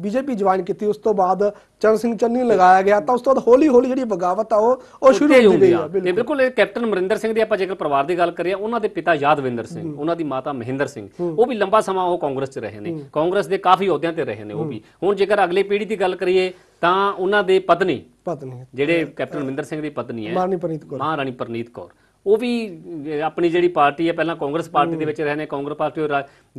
ਬੀਜੇਪੀ ਜੁਆਇਨ ਕੀਤੀ ਉਸ ਤੋਂ ਬਾਅਦ ਚਰਨ ਸਿੰਘ ਚੰਨੀ ਲਗਾਇਆ ਗਿਆ ਤਾਂ ਉਸ ਤੋਂ ਬਾਅਦ ਹੌਲੀ ਹੌਲੀ ਜਿਹੜੀ ਬਗਾਵਤ ਆ ਉਹ ਉਹ ਸ਼ੁਰੂ ਹੋ ਗਈ ਇਹ ਬਿਲਕੁਲ ਕੈਪਟਨ ਮਰਿੰਦਰ ਸਿੰਘ ਦੀ ਆਪਾਂ ਜੇਕਰ ਪਰਿਵਾਰ ਦੀ ਗੱਲ ਕਰੀਏ ਉਹਨਾਂ ਦੇ ਪਿਤਾ ਯਾਦਵਿੰਦਰ ਸਿੰਘ ਉਹਨਾਂ ਦੀ ਮਾਤਾ ਮਹਿੰਦਰ ਸਿੰਘ ਉਹ ਵੀ ਲੰਬਾ ਸਮਾਂ ਉਹ ਕਾਂਗਰਸ 'ਚ ਰਹੇ ਨੇ ਕਾਂਗਰਸ ਦੇ ਕਾਫੀ ਅਹੁਦਿਆਂ ਤੇ ਰਹੇ ਨੇ ਉਹ ਵੀ ਹੁਣ ਜੇਕਰ ਅਗਲੀ ਪੀੜ੍ਹੀ ਦੀ ਗੱਲ ਕਰੀਏ ਤਾਂ ਉਹਨਾਂ ਦੇ ਪਤਨੀ ਪਤਨੀ ਜਿਹੜੇ ਕੈਪਟਨ ਮਿੰਦਰ ਸਿੰਘ ਦੀ ਪਤਨੀ ਹੈ ਮਹਾਰਾਣੀ ਪ੍ਰਨੀਤ ਕੌਰ ਮਹਾਰਾਣੀ ਪ੍ਰਨੀਤ ਕੌਰ ਉਹ ਵੀ ਆਪਣੀ ਜਿਹੜੀ ਪਾਰਟੀ ਹੈ ਪਹਿਲਾਂ ਕਾਂਗਰਸ ਪਾਰਟੀ ਦੇ ਵਿੱਚ ਰਹੇ ਨੇ ਕਾਂਗਰਸ ਪਾਰਟੀ ਉਹ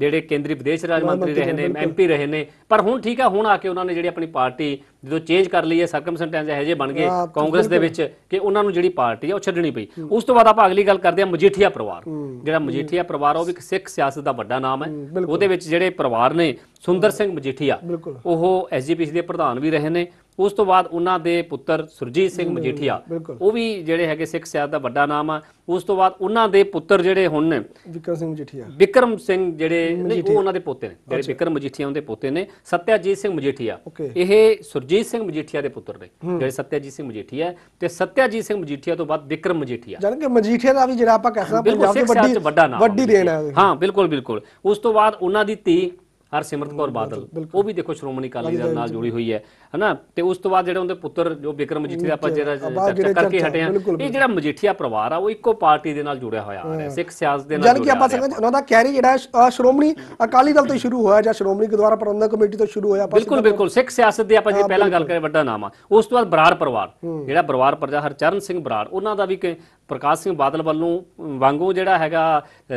ਜਿਹੜੇ ਕੇਂਦਰੀ ਵਿਦੇਸ਼ ਰਾਜ ਮੰਤਰੀ ਰਹੇ ਨੇ ਐਮਪੀ ਰਹੇ ਨੇ ਪਰ ਹੁਣ ਠੀਕ ਆ ਹੁਣ ਆ ਕੇ ਉਹਨਾਂ ਨੇ ਜਿਹੜੀ ਆਪਣੀ ਪਾਰਟੀ ਜਦੋਂ ਚੇਂਜ ਕਰ ਲਈ ਹੈ ਸਰਕਮਸਟੈਂਸ ਇਹ ਜੇ ਬਣ ਗਏ ਕਾਂਗਰਸ ਦੇ ਵਿੱਚ ਕਿ ਉਹਨਾਂ ਨੂੰ ਜਿਹੜੀ ਪਾਰਟੀ ਹੈ ਉਹ ਛੱਡਣੀ ਪਈ ਉਸ ਤੋਂ ਬਾਅਦ ਆਪਾਂ ਅਗਲੀ ਗੱਲ ਕਰਦੇ ਹਾਂ ਮਜੀਠੀਆ ਪਰਿਵਾਰ ਜਿਹੜਾ ਮਜੀਠੀਆ ਪਰਿਵਾਰ ਉਹ ਵੀ ਇੱਕ ਸਿੱਖ ਸਿਆਸਤ ਦਾ ਵੱਡਾ ਨਾਮ ਹੈ ਉਹਦੇ ਵਿੱਚ ਜਿਹੜੇ ਪਰਿਵਾਰ ਨੇ ਸੁੰਦਰ ਸਿੰਘ ਮਜੀਠੀਆ ਉਹ ਐਸਜੀਪੀਸੀ ਦੇ ਪ੍ਰਧਾਨ ਵੀ ਰਹੇ ਨੇ ਉਸ ਤੋਂ ਬਾਅਦ ਉਹਨਾਂ ਦੇ ਪੁੱਤਰ ਸੁਰਜੀਤ ਸਿੰਘ ਮਜੀਠੀਆ ਉਹ ਵੀ ਜਿਹੜੇ ਹੈਗੇ ਸਿੱਖ ਸਿਆਸਤ ਦਾ ਵੱਡਾ ਨਾਮ ਆ ਉਸ ਤੋਂ ਬਾਅਦ ਉਹਨਾਂ ਦੇ ਪੁੱਤਰ ਜਿਹੜੇ ਹੁਣ ਨੇ ਵਿਕਰਮ ਸਿੰਘ ਮਜੀਠੀਆ ਵਿਕਰਮ ਸਿੰਘ ਜਿਹੜੇ ਨਹੀਂ ਉਹ ਉਹਨਾਂ ਦੇ ਪੋਤੇ ਨੇ ਜਿਹੜੇ ਵਿਕਰਮ ਮਜੀਠੀਆ ਉਹਦੇ ਪੋਤੇ ਨੇ ਸਤਿਆਜੀਤ ਸਿੰਘ ਮਜੀਠੀਆ ਇਹ ਸੁਰਜੀਤ ਸਿੰਘ ਮਜੀਠੀਆ ਦੇ ਪੁੱਤਰ ਨੇ ਜਿਹੜੇ ਸਤਿਆਜੀਤ ਸਿੰਘ ਮਜੀਠੀਆ ਤੇ ਸਤਿਆਜੀਤ ਸਿੰਘ ਮਜੀਠੀਆ ਤੋਂ ਬਾਅਦ ਵਿਕਰਮ ਮਜੀਠੀਆ ਜਾਨ ਕਿ ਮਜੀਠੀਆ ਦਾ ਵੀ ਜਿਹੜਾ ਆਪਾਂ ਕਹਿ ਪੰਜਾਬ ਦੇ ਵੱਡੀ ਵੱਡੀ ਦੇਣ ਹੈ ਹਾਂ ਬਿਲਕੁਲ ਬਿਲਕੁਲ ਉਸ ਤੋਂ ਬਾਅਦ ਉਹਨਾਂ ਦੀ ਧੀ ਹਰਸਿਮਰਤ ਕੌਰ ਬਾਦਲ ਉਹ ਵੀ ਦੇਖੋ ਸ਼੍ਰੋਮਣੀ ਅਕਾਲੀ ਦਲ ਨਾਲ ਜੁੜੀ ਹੋਈ ਹੈ ਹਨਾ ਤੇ ਉਸ ਤੋਂ ਬਾਅਦ ਜਿਹੜੇ ਉਹਦੇ ਪੁੱਤਰ ਜੋ ਵਿਕਰਮ ਦਾ ਆਪਾਂ ਜਿਹੜਾ ਚੱਕਰ ਕਰਕੇ ਹਟੇ ਆ ਇਹ ਜਿਹੜਾ ਮਜੀਠੀਆ ਪਰਿਵਾਰ ਆ ਉਹ ਇੱਕੋ ਪਾਰਟੀ ਦੇ ਨਾਲ ਜੁੜਿਆ ਹੋਇਆ ਆ ਸਿੱਖ ਸਿਆਸਤ ਦੇ ਨਾਲ ਜਦ ਕਿ ਆਪਾਂ ਸੰਗਤ ਉਹਨਾਂ ਦਾ ਕੈਰੀ ਜਿਹੜਾ ਸ਼੍ਰੋਮਣੀ ਅਕਾਲੀ ਦਲ ਤੋਂ ਸ਼ੁਰੂ ਹੋਇਆ ਜਾਂ ਸ਼੍ਰੋਮਣੀ ਗੁਰਦੁਆਰਾ ਪ੍ਰਬੰਧਕ ਕਮੇਟੀ ਤੋਂ ਸ਼ੁਰੂ ਹੋਇਆ ਬਿਲਕੁਲ ਬਿਲਕੁਲ ਸਿੱਖ ਸਿਆਸਤ ਦੇ ਆਪਾਂ ਜੇ ਪਹਿਲਾਂ ਗੱਲ ਕਰੇ ਵੱਡਾ ਨਾਮ ਆ ਉਸ ਤੋਂ ਬਾਅਦ ਬਰਾੜ ਪਰਿਵਾਰ ਜਿਹੜਾ ਬਰਾੜ ਪ੍ਰਜਾ ਹਰਚਰਨ ਸਿੰਘ ਬਰਾੜ ਉਹਨਾਂ ਦਾ ਵੀ ਪ੍ਰਕਾਸ਼ ਸਿੰਘ ਬਾਦਲ ਵੱਲੋਂ ਵਾਂਗੂ ਜਿਹੜਾ ਹੈਗਾ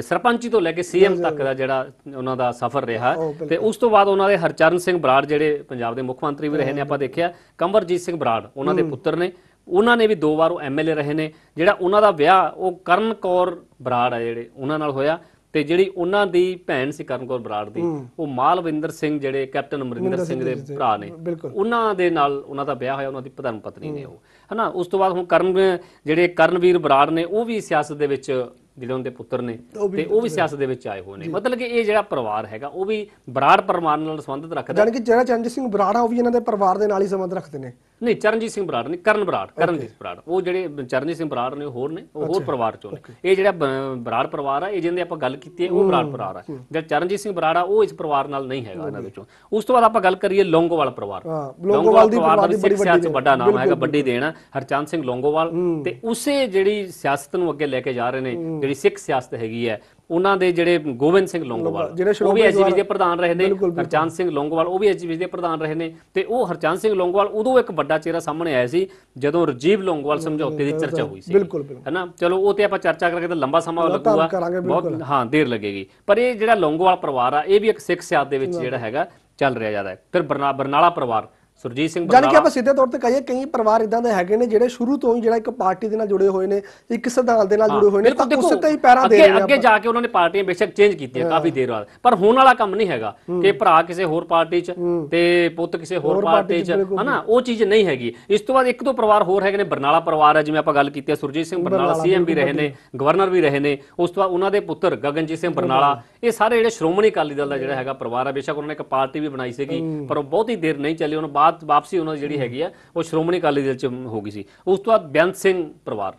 ਸਰਪੰਚੀ ਤੋਂ ਲੈ ਕੇ ਸੀਐਮ ਤੱਕ ਦਾ ਜਿਹੜਾ ਉਹਨਾਂ ਦਾ ਸਫ਼ਰ ਰਿਹਾ ਤੇ ਉਸ ਤੋਂ ਬਾਅਦ ਉਹਨਾਂ ਦੇ ਹਰਚਰਨ ਸਿੰਘ ਬਰਾੜ ਜਿਹੜੇ ਪੰਜਾਬ ਦੇ ਮੁੱਖ ਮੰਤਰੀ ਵੀ ਰਹੇ ਨੇ ਆਪਾਂ ਦੇਖਿਆ ਕੰਵਰਜੀਤ ਸਿੰਘ ਬਰਾੜ ਉਹਨਾਂ ਦੇ ਪੁੱਤਰ ਨੇ ਉਹਨਾਂ ਨੇ ਵੀ ਦੋ ਵਾਰ ਉਹ ਐਮਐਲਏ ਰਹੇ ਨੇ ਜਿਹੜਾ ਉਹਨਾਂ ਦਾ ਵਿਆਹ ਉਹ ਕਰਨ ਕੌਰ ਬਰਾੜ ਆ ਜਿਹੜੇ ਉਹਨਾਂ ਨਾਲ ਹੋਇਆ ਤੇ ਜਿਹੜੀ ਉਹਨਾਂ ਦੀ ਭੈਣ ਸੀ ਕਰਨ ਕੌਰ ਬਰਾੜ ਦੀ ਉਹ ਮਾਲਵਿੰਦਰ ਸਿੰਘ ਜਿਹੜੇ ਕੈਪਟਨ ਅਮਰਿੰਦਰ ਸਿੰਘ ਦੇ ਭਰਾ ਨੇ ਉਹਨਾਂ ਦੇ ਨਾਲ ਉਹਨਾਂ ਦਾ ਵਿਆਹ ਹੋਇਆ ਉਹਨਾਂ ਦੀ ਪਤਨ ਪਤਨੀ ਨੇ ਉਹ ਹਨਾ ਉਸ ਤੋਂ ਬਾਅਦ ਹੁਣ ਕਰਨ ਜਿਹੜੇ ਕਰਨਵੀਰ ਬਰਾੜ ਨੇ ਉਹ ਵੀ ਸਿਆਸਤ ਦੇ ਵਿੱਚ ਜਿਹੜੇ ਉਹਦੇ ਪੁੱਤਰ ਨੇ ਤੇ ਉਹ ਵੀ ਸਿਆਸਤ ਦੇ ਵਿੱਚ ਆਏ ਹੋਏ ਨੇ ਮਤਲਬ ਕਿ ਇਹ ਜਿਹੜਾ ਪਰਿਵਾਰ ਹੈਗਾ ਉਹ ਵੀ ਬਰਾੜ ਪਰਿਵਾਰ ਨਾਲ ਸੰਬੰਧਿਤ ਰੱਖਦਾ ਜਾਨਕਿ ਜਿਹੜਾ ਚੰਦ ਸਿੰਘ ਬਰਾੜ ਆ ਉਹ ਵੀ ਇਹਨਾਂ ਦੇ ਪਰਿਵਾਰ ਦੇ ਨਾਲ ਹੀ ਸੰਬੰਧ ਰੱਖਦੇ ਨੇ ਨਹੀਂ ਚਰਨਜੀਤ ਸਿੰਘ ਬਰਾੜ ਨਹੀਂ ਕਰਨ ਬਰਾੜ ਕਰਨਜੀਤ ਬਰਾੜ ਉਹ ਜਿਹੜੇ ਚਰਨਜੀਤ ਸਿੰਘ ਬਰਾੜ ਨੇ ਹੋਰ ਨੇ ਉਹ ਹੋਰ ਪਰਿਵਾਰ ਚੋਂ ਨੇ ਇਹ ਜਿਹੜਾ ਬਰਾੜ ਪਰਿਵਾਰ ਆ ਇਹ ਜਿੰਦੇ ਆਪਾਂ ਗੱਲ ਕੀਤੀ ਹੈ ਉਹ ਬਰਾੜ ਪਰਿਵਾਰ ਆ ਜਿਹੜਾ ਚਰਨਜੀਤ ਸਿੰਘ ਬਰਾੜ ਆ ਉਹ ਇਸ ਪਰਿਵਾਰ ਨਾਲ ਨਹੀਂ ਹੈਗਾ ਇਹਨਾਂ ਵਿੱਚੋਂ ਉਸ ਤੋਂ ਬਾਅਦ ਆਪਾਂ ਗੱਲ ਕਰੀਏ ਲੋਂਗੋਵਾਲ ਪਰਿਵਾਰ ਲੋਂਗੋਵਾਲ ਦੀ ਪਰਿਵਾਰ ਦੀ ਬੜੀ ਵੱਡੀ ਵੱਡਾ ਨਾਮ ਹੈਗਾ ਵੱਡੀ ਦੇਣਾ ਹਰਚੰਦ ਸਿੰਘ ਲੋਂਗੋਵਾਲ ਤੇ ਉਸੇ ਜਿਹੜੀ ਸਿਆਸਤ ਨੂੰ ਅੱਗੇ ਲੈ ਕੇ ਜਾ ਰਹੇ ਨੇ ਜਿਹੜੀ ਸਿੱਖ ਸਿਆਸਤ ਹੈਗੀ ਹੈ ਉਹਨਾਂ ਦੇ ਜਿਹੜੇ ਗੋਬਿੰਦ ਸਿੰਘ ਲੋਂਗੋਵਾਲ ਉਹ ਵੀ ਐਸਜੀਪੀ ਦੇ ਪ੍ਰਧਾਨ ਰਹੇ ਨੇ ਹਰਚੰਦ ਸਿੰਘ ਲੋਂਗੋਵਾਲ ਉਹ ਵੀ ਐਸਜੀਪੀ ਦੇ ਪ੍ਰਧਾਨ ਰਹੇ ਨੇ ਤੇ ਉਹ ਹਰਚੰਦ ਸਿੰਘ ਲੋਂਗੋਵਾਲ ਉਦੋਂ ਇੱਕ ਵੱਡਾ ਚਿਹਰਾ ਸਾਹਮਣੇ ਆਇਆ ਸੀ ਜਦੋਂ ਰਜੀਵ ਲੋਂਗੋਵਾਲ ਸਮਝੌਤੇ ਦੀ ਚਰਚਾ ਹੋਈ ਸੀ ਹੈਨਾ ਚਲੋ ਉਹ ਤੇ ਆਪਾਂ ਚਰਚਾ ਕਰਕੇ ਤਾਂ ਲੰਬਾ ਸਮਾਂ ਲੱਗੂਗਾ ਬਹੁਤ ਹਾਂ ਦੇਰ ਲੱਗੇਗੀ ਪਰ ਇਹ ਜਿਹੜਾ ਲੋਂਗੋਵਾਲ ਪਰਿਵਾਰ ਆ ਇਹ ਵੀ ਇੱਕ ਸਿੱਖ ਸਿਆਦ ਦੇ ਵਿੱਚ ਜਿਹੜਾ ਹੈਗਾ ਚੱਲ ਰਿਹਾ ਜਾਂਦਾ ਹੈ ਫਿਰ ਬਰਨਾਲਾ ਪਰਿਵਾਰ ਸੁਰਜੀਤ ਸਿੰਘ ਜਾਨੀ ਕਿ ਆਪਾਂ ਸਿੱਧੇ ਤੌਰ ਤੇ ਕਹੀਏ ਕਈ ਪਰਿਵਾਰ ਇਦਾਂ ਦੇ ਹੈਗੇ ਨੇ ਜਿਹੜੇ ਸ਼ੁਰੂ ਤੋਂ ਹੀ ਜਿਹੜਾ ਇੱਕ ਪਾਰਟੀ ਦੇ ਨਾਲ ਜੁੜੇ ਹੋਏ ਨੇ ਇੱਕ ਸਿਧਾਂਤ ਦੇ ਨਾਲ ਜੁੜੇ ਹੋਏ ਨੇ ਤਾਂ ਉਸੇ ਤੇ ਹੀ ਪੈਰਾ ਦੇ ਰਹੇ ਆ ਅੱਗੇ ਜਾ ਕੇ ਉਹਨਾਂ ਨੇ ਪਾਰਟੀਆਂ ਬੇਸ਼ੱਕ ਚੇਂਜ ਕੀਤੀਆਂ ਕਾਫੀ ਦੇਰ ਬਾਅਦ ਪਰ ਹੁਣ ਵਾਲਾ ਕੰਮ ਨਹੀਂ ਹੈਗਾ ਕਿ ਭਰਾ ਕਿਸੇ ਹੋਰ ਪਾਰਟੀ 'ਚ ਤੇ ਪੁੱਤ ਕਿਸੇ ਹੋਰ ਪਾਰਟੀ 'ਚ ਹਨਾ ਉਹ ਚੀਜ਼ ਨਹੀਂ ਹੈਗੀ ਇਸ ਤੋਂ ਬਾਅਦ ਇੱਕ ਦੋ ਪਰਿਵਾਰ ਹੋਰ ਹੈਗੇ ਨੇ ਬਰਨਾਲਾ ਪਰਿਵਾਰ ਹੈ ਜਿਵੇਂ ਆਪਾਂ ਗੱਲ ਕੀਤੀ ਹੈ ਸੁਰਜੀਤ ਸਿੰਘ ਬਰਨਾਲਾ ਸੀਐਮ ਵੀ ਰਹੇ ਨੇ ਗਵਰਨਰ ਵੀ ਰਹੇ ਨੇ ਉਸ ਤੋਂ ਬਾਅਦ ਉਹਨਾਂ ਦੇ ਪੁੱਤਰ ਗਗਨਜੀਤ ਸਿੰਘ ਬਰਨਾਲਾ ਇਹ ਸਾਰੇ ਜਿਹੜੇ ਸ਼੍ਰੋਮਣੀ ਅਕਾਲੀ ਦਲ ਦਾ ਜਿਹੜਾ ਹੈਗਾ ਪਰਿਵਾਰ ਹੈ ਬੇਸ਼ੱਕ ਉਹਨਾਂ ਨੇ ਇੱਕ ਪਾਰਟੀ ਵੀ ਬਣਾਈ ਸੀਗੀ ਪਰ ਉਹ ਬਹੁਤੀ ਦੇਰ ਨਹੀਂ ਚੱਲੀ ਉਹਨਾਂ ਬਾਅਦ ਬਾਅਦ ਵਾਪਸੀ ਉਹਨਾਂ ਦੀ ਜਿਹੜੀ ਹੈਗੀ ਆ ਉਹ ਸ਼੍ਰੋਮਣੀ ਅਕਾਲੀ ਦਲ ਚ ਹੋ ਗਈ ਸੀ ਉਸ ਤੋਂ ਬਾਅਦ ਬੈਂਤ ਸਿੰਘ ਪਰਿਵਾਰ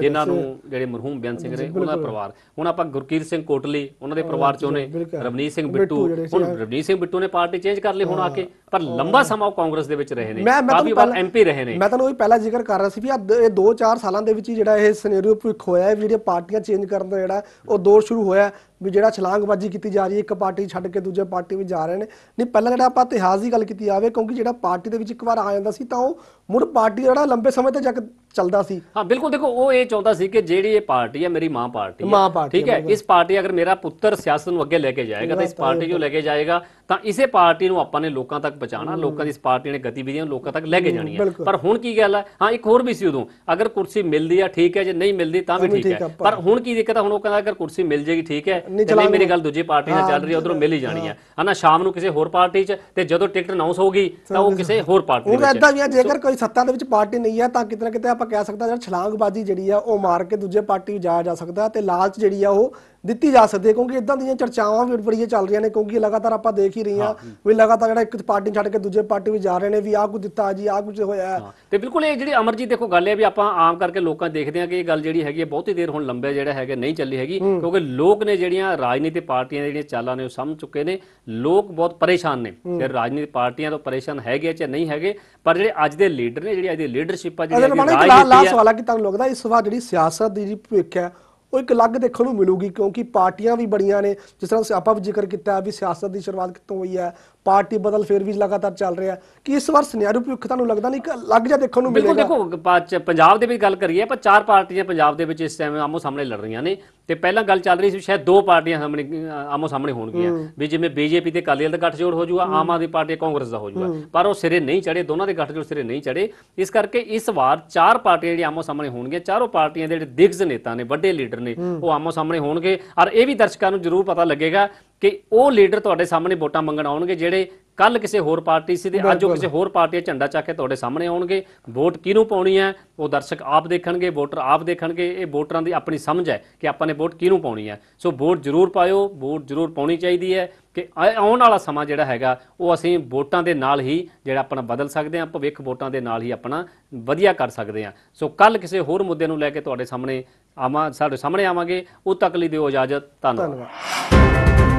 ਜਿਨ੍ਹਾਂ ਨੂੰ ਜਿਹੜੇ ਮਰਹੂਮ ਬੈਂਤ ਸਿੰਘ ਨੇ ਉਹਨਾਂ ਦਾ ਪਰਿਵਾਰ ਹੁਣ ਆਪਾਂ ਗੁਰਕੀਰਤ ਸਿੰਘ ਕੋਟਲੀ ਉਹਨਾਂ ਦੇ ਪਰਿਵਾਰ ਚੋਂ ਨੇ ਰਵਨੀਤ ਸਿੰਘ ਬਿੱਟੂ ਹੁਣ ਰਵਨੀਤ ਸਿੰਘ ਬਿੱਟੂ ਨੇ ਪਾਰਟੀ ਚੇਂਜ ਕਰ ਲਈ ਹੁਣ ਆ ਕੇ ਪਰ ਲੰਬਾ ਸਮਾਂ ਉਹ ਕਾਂਗਰਸ ਦੇ ਵਿੱਚ ਰਹੇ ਨੇ ਕਾਫੀ ਵਾਰ ਐਮਪੀ ਰਹੇ ਨੇ ਮੈਂ ਤੁਹਾਨੂੰ ਉਹ ਪਹਿਲਾ ਜ਼ਿਕਰ ਕਰ ਰਿਹਾ ਸੀ ਵੀ ਇਹ 2-4 ਸਾਲਾਂ ਦੇ ਵਿੱਚ ਜਿਹੜਾ ਇਹ ਸਿਨੈਰੀਓ ਭੁਖ ਹੋਇਆ ਹੈ ਜਿਹੜੇ ਪਾਰਟੀਆਂ ਚੇਂਜ ਕਰਨ ਦਾ ਜਿਹੜਾ ਉਹ ਦੌਰ ਸ਼ੁਰੂ ਹੋਇਆ ਵੀ ਜਿਹੜਾ ਛਲਾਂਗਬਾਜ਼ੀ ਕੀਤੀ ਜਾ ਰਹੀ ਹੈ ਇੱਕ ਪਾਰਟੀ ਛੱਡ ਕੇ ਦੂਜੇ ਪਾਰਟੀ ਵਿੱਚ ਜਾ ਰਹੇ ਨੇ ਨਹੀਂ ਪਹਿਲਾਂ ਜਿਹੜਾ ਆਪਾਂ ਇਤਿਹਾਸ ਦੀ ਗੱਲ ਕੀਤੀ ਆਵੇ ਕਿਉਂਕਿ ਜਿਹੜਾ ਪਾਰਟੀ ਦੇ ਵਿੱਚ ਇੱਕ ਵਾਰ ਆ ਜਾਂਦਾ ਸੀ ਤਾਂ ਉਹ ਮੁੜ ਪਾਰਟੀ ਜਿਹੜਾ ਲੰਬੇ ਸਮੇਂ ਤੱਕ ਚੱਲਦਾ ਸੀ ਹਾਂ ਬਿਲਕੁਲ ਦੇਖੋ ਉਹ ਇਹ ਚਾਹੁੰਦਾ ਸੀ ਕਿ ਜਿਹੜੀ ਇਹ ਪਾਰਟੀ ਹੈ ਮੇਰੀ ਮਾਂ ਪਾਰਟੀ ਹੈ ਠੀਕ ਹੈ ਇਸ ਪਾਰਟੀ ਅਗਰ ਮੇਰਾ ਪੁੱਤਰ ਸਿਆਸਤ ਨੂੰ ਅੱਗੇ ਲੈ ਕੇ ਜਾਏਗਾ ਤਾਂ ਇਸ ਪਾਰਟੀ ਨੂੰ ਲੈ ਕੇ ਜਾਏਗਾ ਤਾਂ ਇਸੇ ਪਾਰਟੀ ਨੂੰ ਆਪਾਂ ਨੇ ਲੋਕਾਂ ਤੱਕ ਪਹੁੰਚਾਣਾ ਲੋਕਾਂ ਦੀ ਇਸ ਪਾਰਟੀ ਨੇ ਗਤੀਵਿਧੀਆਂ ਲੋਕਾਂ ਤੱਕ ਲੈ ਕੇ ਜਾਣੀਆਂ ਪਰ ਹੁਣ ਕੀ ਗੱਲ ਹੈ ਹਾਂ ਇੱਕ ਹੋਰ ਵੀ ਸੀ ਉਦੋਂ ਅਗਰ ਕੁਰਸੀ ਮਿਲਦੀ ਆ ਠੀਕ ਹੈ ਜੇ ਨਹੀਂ ਮਿਲਦੀ ਤਾਂ ਵੀ ਠੀਕ ਹੈ ਪਰ ਹੁਣ ਕੀ ਦਿੱਕਤ ਹੈ ਹੁਣ ਉਹ ਕਹਿੰਦਾ ਅਗਰ ਕੁਰਸੀ ਮਿਲ ਜੇਗੀ ਠੀਕ ਹੈ ਨਹੀਂ ਮੇਰੀ ਗੱਲ ਦੂਜੀ ਪਾਰਟੀ ਨਾਲ ਚੱਲ ਰਹੀ ਹੈ ਉਧਰੋਂ ਮਿਲ ਹੀ ਜਾਣੀ ਹੈ ਹਨਾ ਸ਼ਾਮ ਨੂੰ ਕਿਸੇ ਹੋਰ ਪਾਰਟੀ 'ਚ ਤੇ ਜਦੋਂ ਟਿਕਟ ਅਨਾਉਂਸ ਹੋਗੀ ਤਾਂ ਉਹ ਕਿਸੇ ਹੋਰ ਪਾਰਟੀ ਵਿੱਚ ਉਹ ਕਹਿੰਦਾ ਵੀ ਜੇਕਰ ਕੋਈ ਸੱਤਾ ਦੇ ਵਿੱਚ ਪਾਰਟੀ ਨਹੀਂ ਹੈ ਤਾਂ ਕਿਤੇ ਨਾ ਕਿਤੇ ਆਪ ਆਪਾਂ ਕਹਿ ਸਕਦਾ ਜਿਹੜਾ ਛਲਾਂਗਬਾਜ਼ੀ ਜਿਹੜੀ ਆ ਉਹ ਮਾਰ ਕੇ ਦੂਜੇ ਪਾਰਟੀ ਜਾਇਆ ਜਾ ਸਕਦਾ ਤੇ ਲਾਲਚ ਜਿਹੜੀ ਆ ਉਹ ਦਿੱਤੀ ਜਾ ਸਕਦੀ ਹੈ ਕਿਉਂਕਿ ਇਦਾਂ ਦੀਆਂ ਚਰਚਾਵਾਂ ਵੀ ਬੜੀਆਂ ਚੱਲ ਰਹੀਆਂ ਨੇ ਕਿਉਂਕਿ ਲਗਾਤਾਰ ਆਪਾਂ ਦੇਖ ਹੀ ਰਹੀਆਂ ਵੀ ਲਗਾਤਾਰ ਜਿਹੜਾ ਇੱਕ ਪਾਰਟੀ ਛੱਡ ਕੇ ਦੂਜੇ ਪਾਰਟੀ ਵਿੱਚ ਜਾ ਰਹੇ ਨੇ ਵੀ ਆਹ ਕੁਝ ਦਿੱਤਾ ਜੀ ਆਹ ਕੁਝ ਹੋਇਆ ਤੇ ਬਿਲਕੁਲ ਇਹ ਜਿਹੜੀ ਅਮਰਜੀਤ ਦੇਖੋ ਗੱਲ ਹੈ ਵੀ ਆਪਾਂ ਆਮ ਕਰਕੇ ਲੋਕਾਂ ਦੇਖਦੇ ਆ ਕਿ ਇਹ ਗੱਲ ਜਿਹੜੀ ਹੈਗੀ ਹੈ ਬਹੁਤੀ ਦੇਰ ਹੁਣ ਲੰਬੇ ਜਿਹੜਾ ਹੈਗੇ ਨਹੀਂ ਚੱਲੀ ਹੈਗੀ ਕਿਉਂਕਿ ਲੋਕ ਨੇ ਜਿਹੜੀਆਂ ਰਾਜਨੀਤੀ ਪਾਰਟੀਆਂ ਦੇ ਜਿਹੜੀਆਂ ਚਾਲਾਂ ਨੇ ਉਹ ਸਮਝ ਚੁੱਕੇ ਨੇ ਲੋਕ ਬਹੁਤ ਪਰੇਸ਼ਾਨ ਨੇ ਫਿਰ ਰਾਜਨੀਤੀ ਪਾਰਟੀਆਂ ਤੋਂ ਪਰੇਸ਼ਾਨ ਹੈਗੇ ਚ ਨਹੀਂ ਹੈਗੇ ਪਰ ਜਿਹੜੇ ਅੱਜ ਦੇ ਲੀਡਰ ਨੇ ਜਿਹੜੀ ਅੱਜ ਦੀ ਲੀਡਰਸ਼ਿਪ ਆ ਜਿਹੜੀ ਰਾਜਨੀਤੀ ਆ ਲਾਸਟ ਕਿ ਤੁਹਾਨੂੰ ਲੱਗਦਾ ਇਸ ਵਾਰ ਜਿਹੜੀ ਸਿਆਸਤ ਦੀ ਭਵਿੱਖ ਹੈ ਉਹ ਇੱਕ ਅਲੱਗ ਦੇਖਣ ਨੂੰ ਮਿਲੂਗੀ ਕਿਉਂਕਿ ਪਾਰਟੀਆਂ ਵੀ ਬੜੀਆਂ ਨੇ ਜਿਸ ਤਰ੍ਹਾਂ ਆਪਾਂ ਵੀ ਜ਼ਿਕਰ ਕੀਤਾ ਵੀ ਸਿਆਸਤ ਦੀ ਸ਼ੁਰੂਆਤ ਕਿੱਥੋਂ ਹੋਈ ਹੈ ਪਾਰਟੀ ਬਦਲ ਫੇਰ ਵੀ ਲਗਾਤਾਰ ਚੱਲ ਰਿਹਾ ਕਿ ਇਸ ਵਾਰ ਸਿਨੈਰੀਓ ਭਵਿੱਖ ਤੁਹਾਨੂੰ ਲੱਗਦਾ ਨਹੀਂ ਕਿ ਅਲੱਗ ਜਿਹਾ ਦੇਖਣ ਨੂੰ ਮਿਲੇਗਾ ਦੇਖੋ ਦੇਖੋ ਪੰਜਾਬ ਦੇ ਵਿੱਚ ਗੱਲ ਕਰੀਏ ਪਰ ਚਾਰ ਪਾਰਟੀਆਂ ਪੰਜਾਬ ਦੇ ਵਿੱਚ ਇਸ ਟਾਈਮ ਆਮੋ ਸਾਹਮਣੇ ਲੜ ਰਹੀਆਂ ਨੇ ਤੇ ਪਹਿਲਾਂ ਗੱਲ ਚੱਲ ਰਹੀ ਸੀ ਸ਼ਾਇਦ ਦੋ ਪਾਰਟੀਆਂ ਸਾਹਮਣੇ ਆਮੋ ਸਾਹਮਣੇ ਹੋਣਗੀਆਂ ਵੀ ਜਿਵੇਂ ਬੀਜੇਪੀ ਤੇ ਅਕਾਲੀ ਦਾ ਦਾ ਗੱਠਜੋੜ ਹੋ ਜਾਊਗਾ ਆਮ ਆਦਮੀ ਪਾਰਟੀ ਕਾਂਗਰਸ ਦਾ ਹੋ ਜਾਊਗਾ ਪਰ ਉਹ ਸਿਰੇ ਨਹੀਂ ਚੜੇ ਦੋਨਾਂ ਦੇ ਗੱਠਜੋੜ ਸਿਰੇ ਨਹੀਂ ਚੜੇ ਇਸ ਕਰਕੇ ਇਸ ਵਾਰ ਚਾਰ ਪਾਰਟੀਆਂ ਜਿਹੜੀਆਂ ਆਮੋ ਸਾਹਮਣੇ ਹੋਣਗੀਆਂ ਚਾਰੋਂ ਪਾਰਟੀਆਂ ਦੇ ਜਿਹੜੇ ਦਿਗਜ ਨੇਤਾ ਨੇ ਵੱਡੇ ਲੀਡਰ ਨੇ ਉਹ ਆਮੋ ਸਾਹਮਣੇ ਹੋਣਗੇ ਔਰ ਇਹ ਵੀ ਦਰਸ਼ਕਾਂ ਨੂੰ ਜ਼ਰੂਰ ਪਤਾ ਲੱਗੇਗਾ ਕਿ ਉਹ ਲੀਡਰ ਤੁਹਾਡੇ ਸਾਹਮਣੇ ਵੋਟਾਂ ਮੰਗਣ ਆਉਣਗੇ ਜਿਹੜੇ ਕੱਲ ਕਿਸੇ ਹੋਰ ਪਾਰਟੀ ਸੀ ਤੇ ਅੱਜ ਉਹ ਕਿਸੇ ਹੋਰ ਪਾਰਟੀ ਦਾ ਝੰਡਾ ਚੱਕ ਕੇ ਤੁਹਾਡੇ ਸਾਹਮਣੇ ਆਉਣਗੇ ਵੋਟ ਕਿਹਨੂੰ ਪਾਉਣੀ ਹੈ ਉਹ ਦਰਸ਼ਕ ਆਪ ਦੇਖਣਗੇ ਵੋਟਰ ਆਪ ਦੇਖਣਗੇ ਇਹ ਵੋਟਰਾਂ ਦੀ ਆਪਣੀ ਸਮਝ ਹੈ ਕਿ ਆਪਾਂ ਨੇ ਵੋਟ ਕਿਹਨੂੰ ਪਾਉਣੀ ਹੈ ਸੋ ਵੋਟ ਜ਼ਰੂਰ ਪਾਇਓ ਵੋਟ ਜ਼ਰੂਰ ਪਾਉਣੀ ਚਾਹੀਦੀ ਹੈ ਕਿ ਆਉਣ ਵਾਲਾ ਸਮਾਂ ਜਿਹੜਾ ਹੈਗਾ ਉਹ ਅਸੀਂ ਵੋਟਾਂ ਦੇ ਨਾਲ ਹੀ ਜਿਹੜਾ ਆਪਣਾ ਬਦਲ ਸਕਦੇ ਹਾਂ ਭਵਿੱਖ ਵੋਟਾਂ ਦੇ ਨਾਲ ਹੀ ਆਪਣਾ ਵਧੀਆ ਕਰ ਸਕਦੇ ਹਾਂ ਸੋ ਕੱਲ ਕਿਸੇ ਹੋਰ ਮੁੱਦੇ ਨੂੰ ਲੈ ਕੇ ਤੁਹਾਡੇ ਸਾਹਮਣੇ ਆਵਾਂ ਸਾਡੇ ਸਾਹਮਣੇ ਆਵਾਂਗੇ ਉਹ ਤੱਕ ਲਈ ਦਿਓ ਇਜਾਜ਼ਤ ਧੰਨਵਾਦ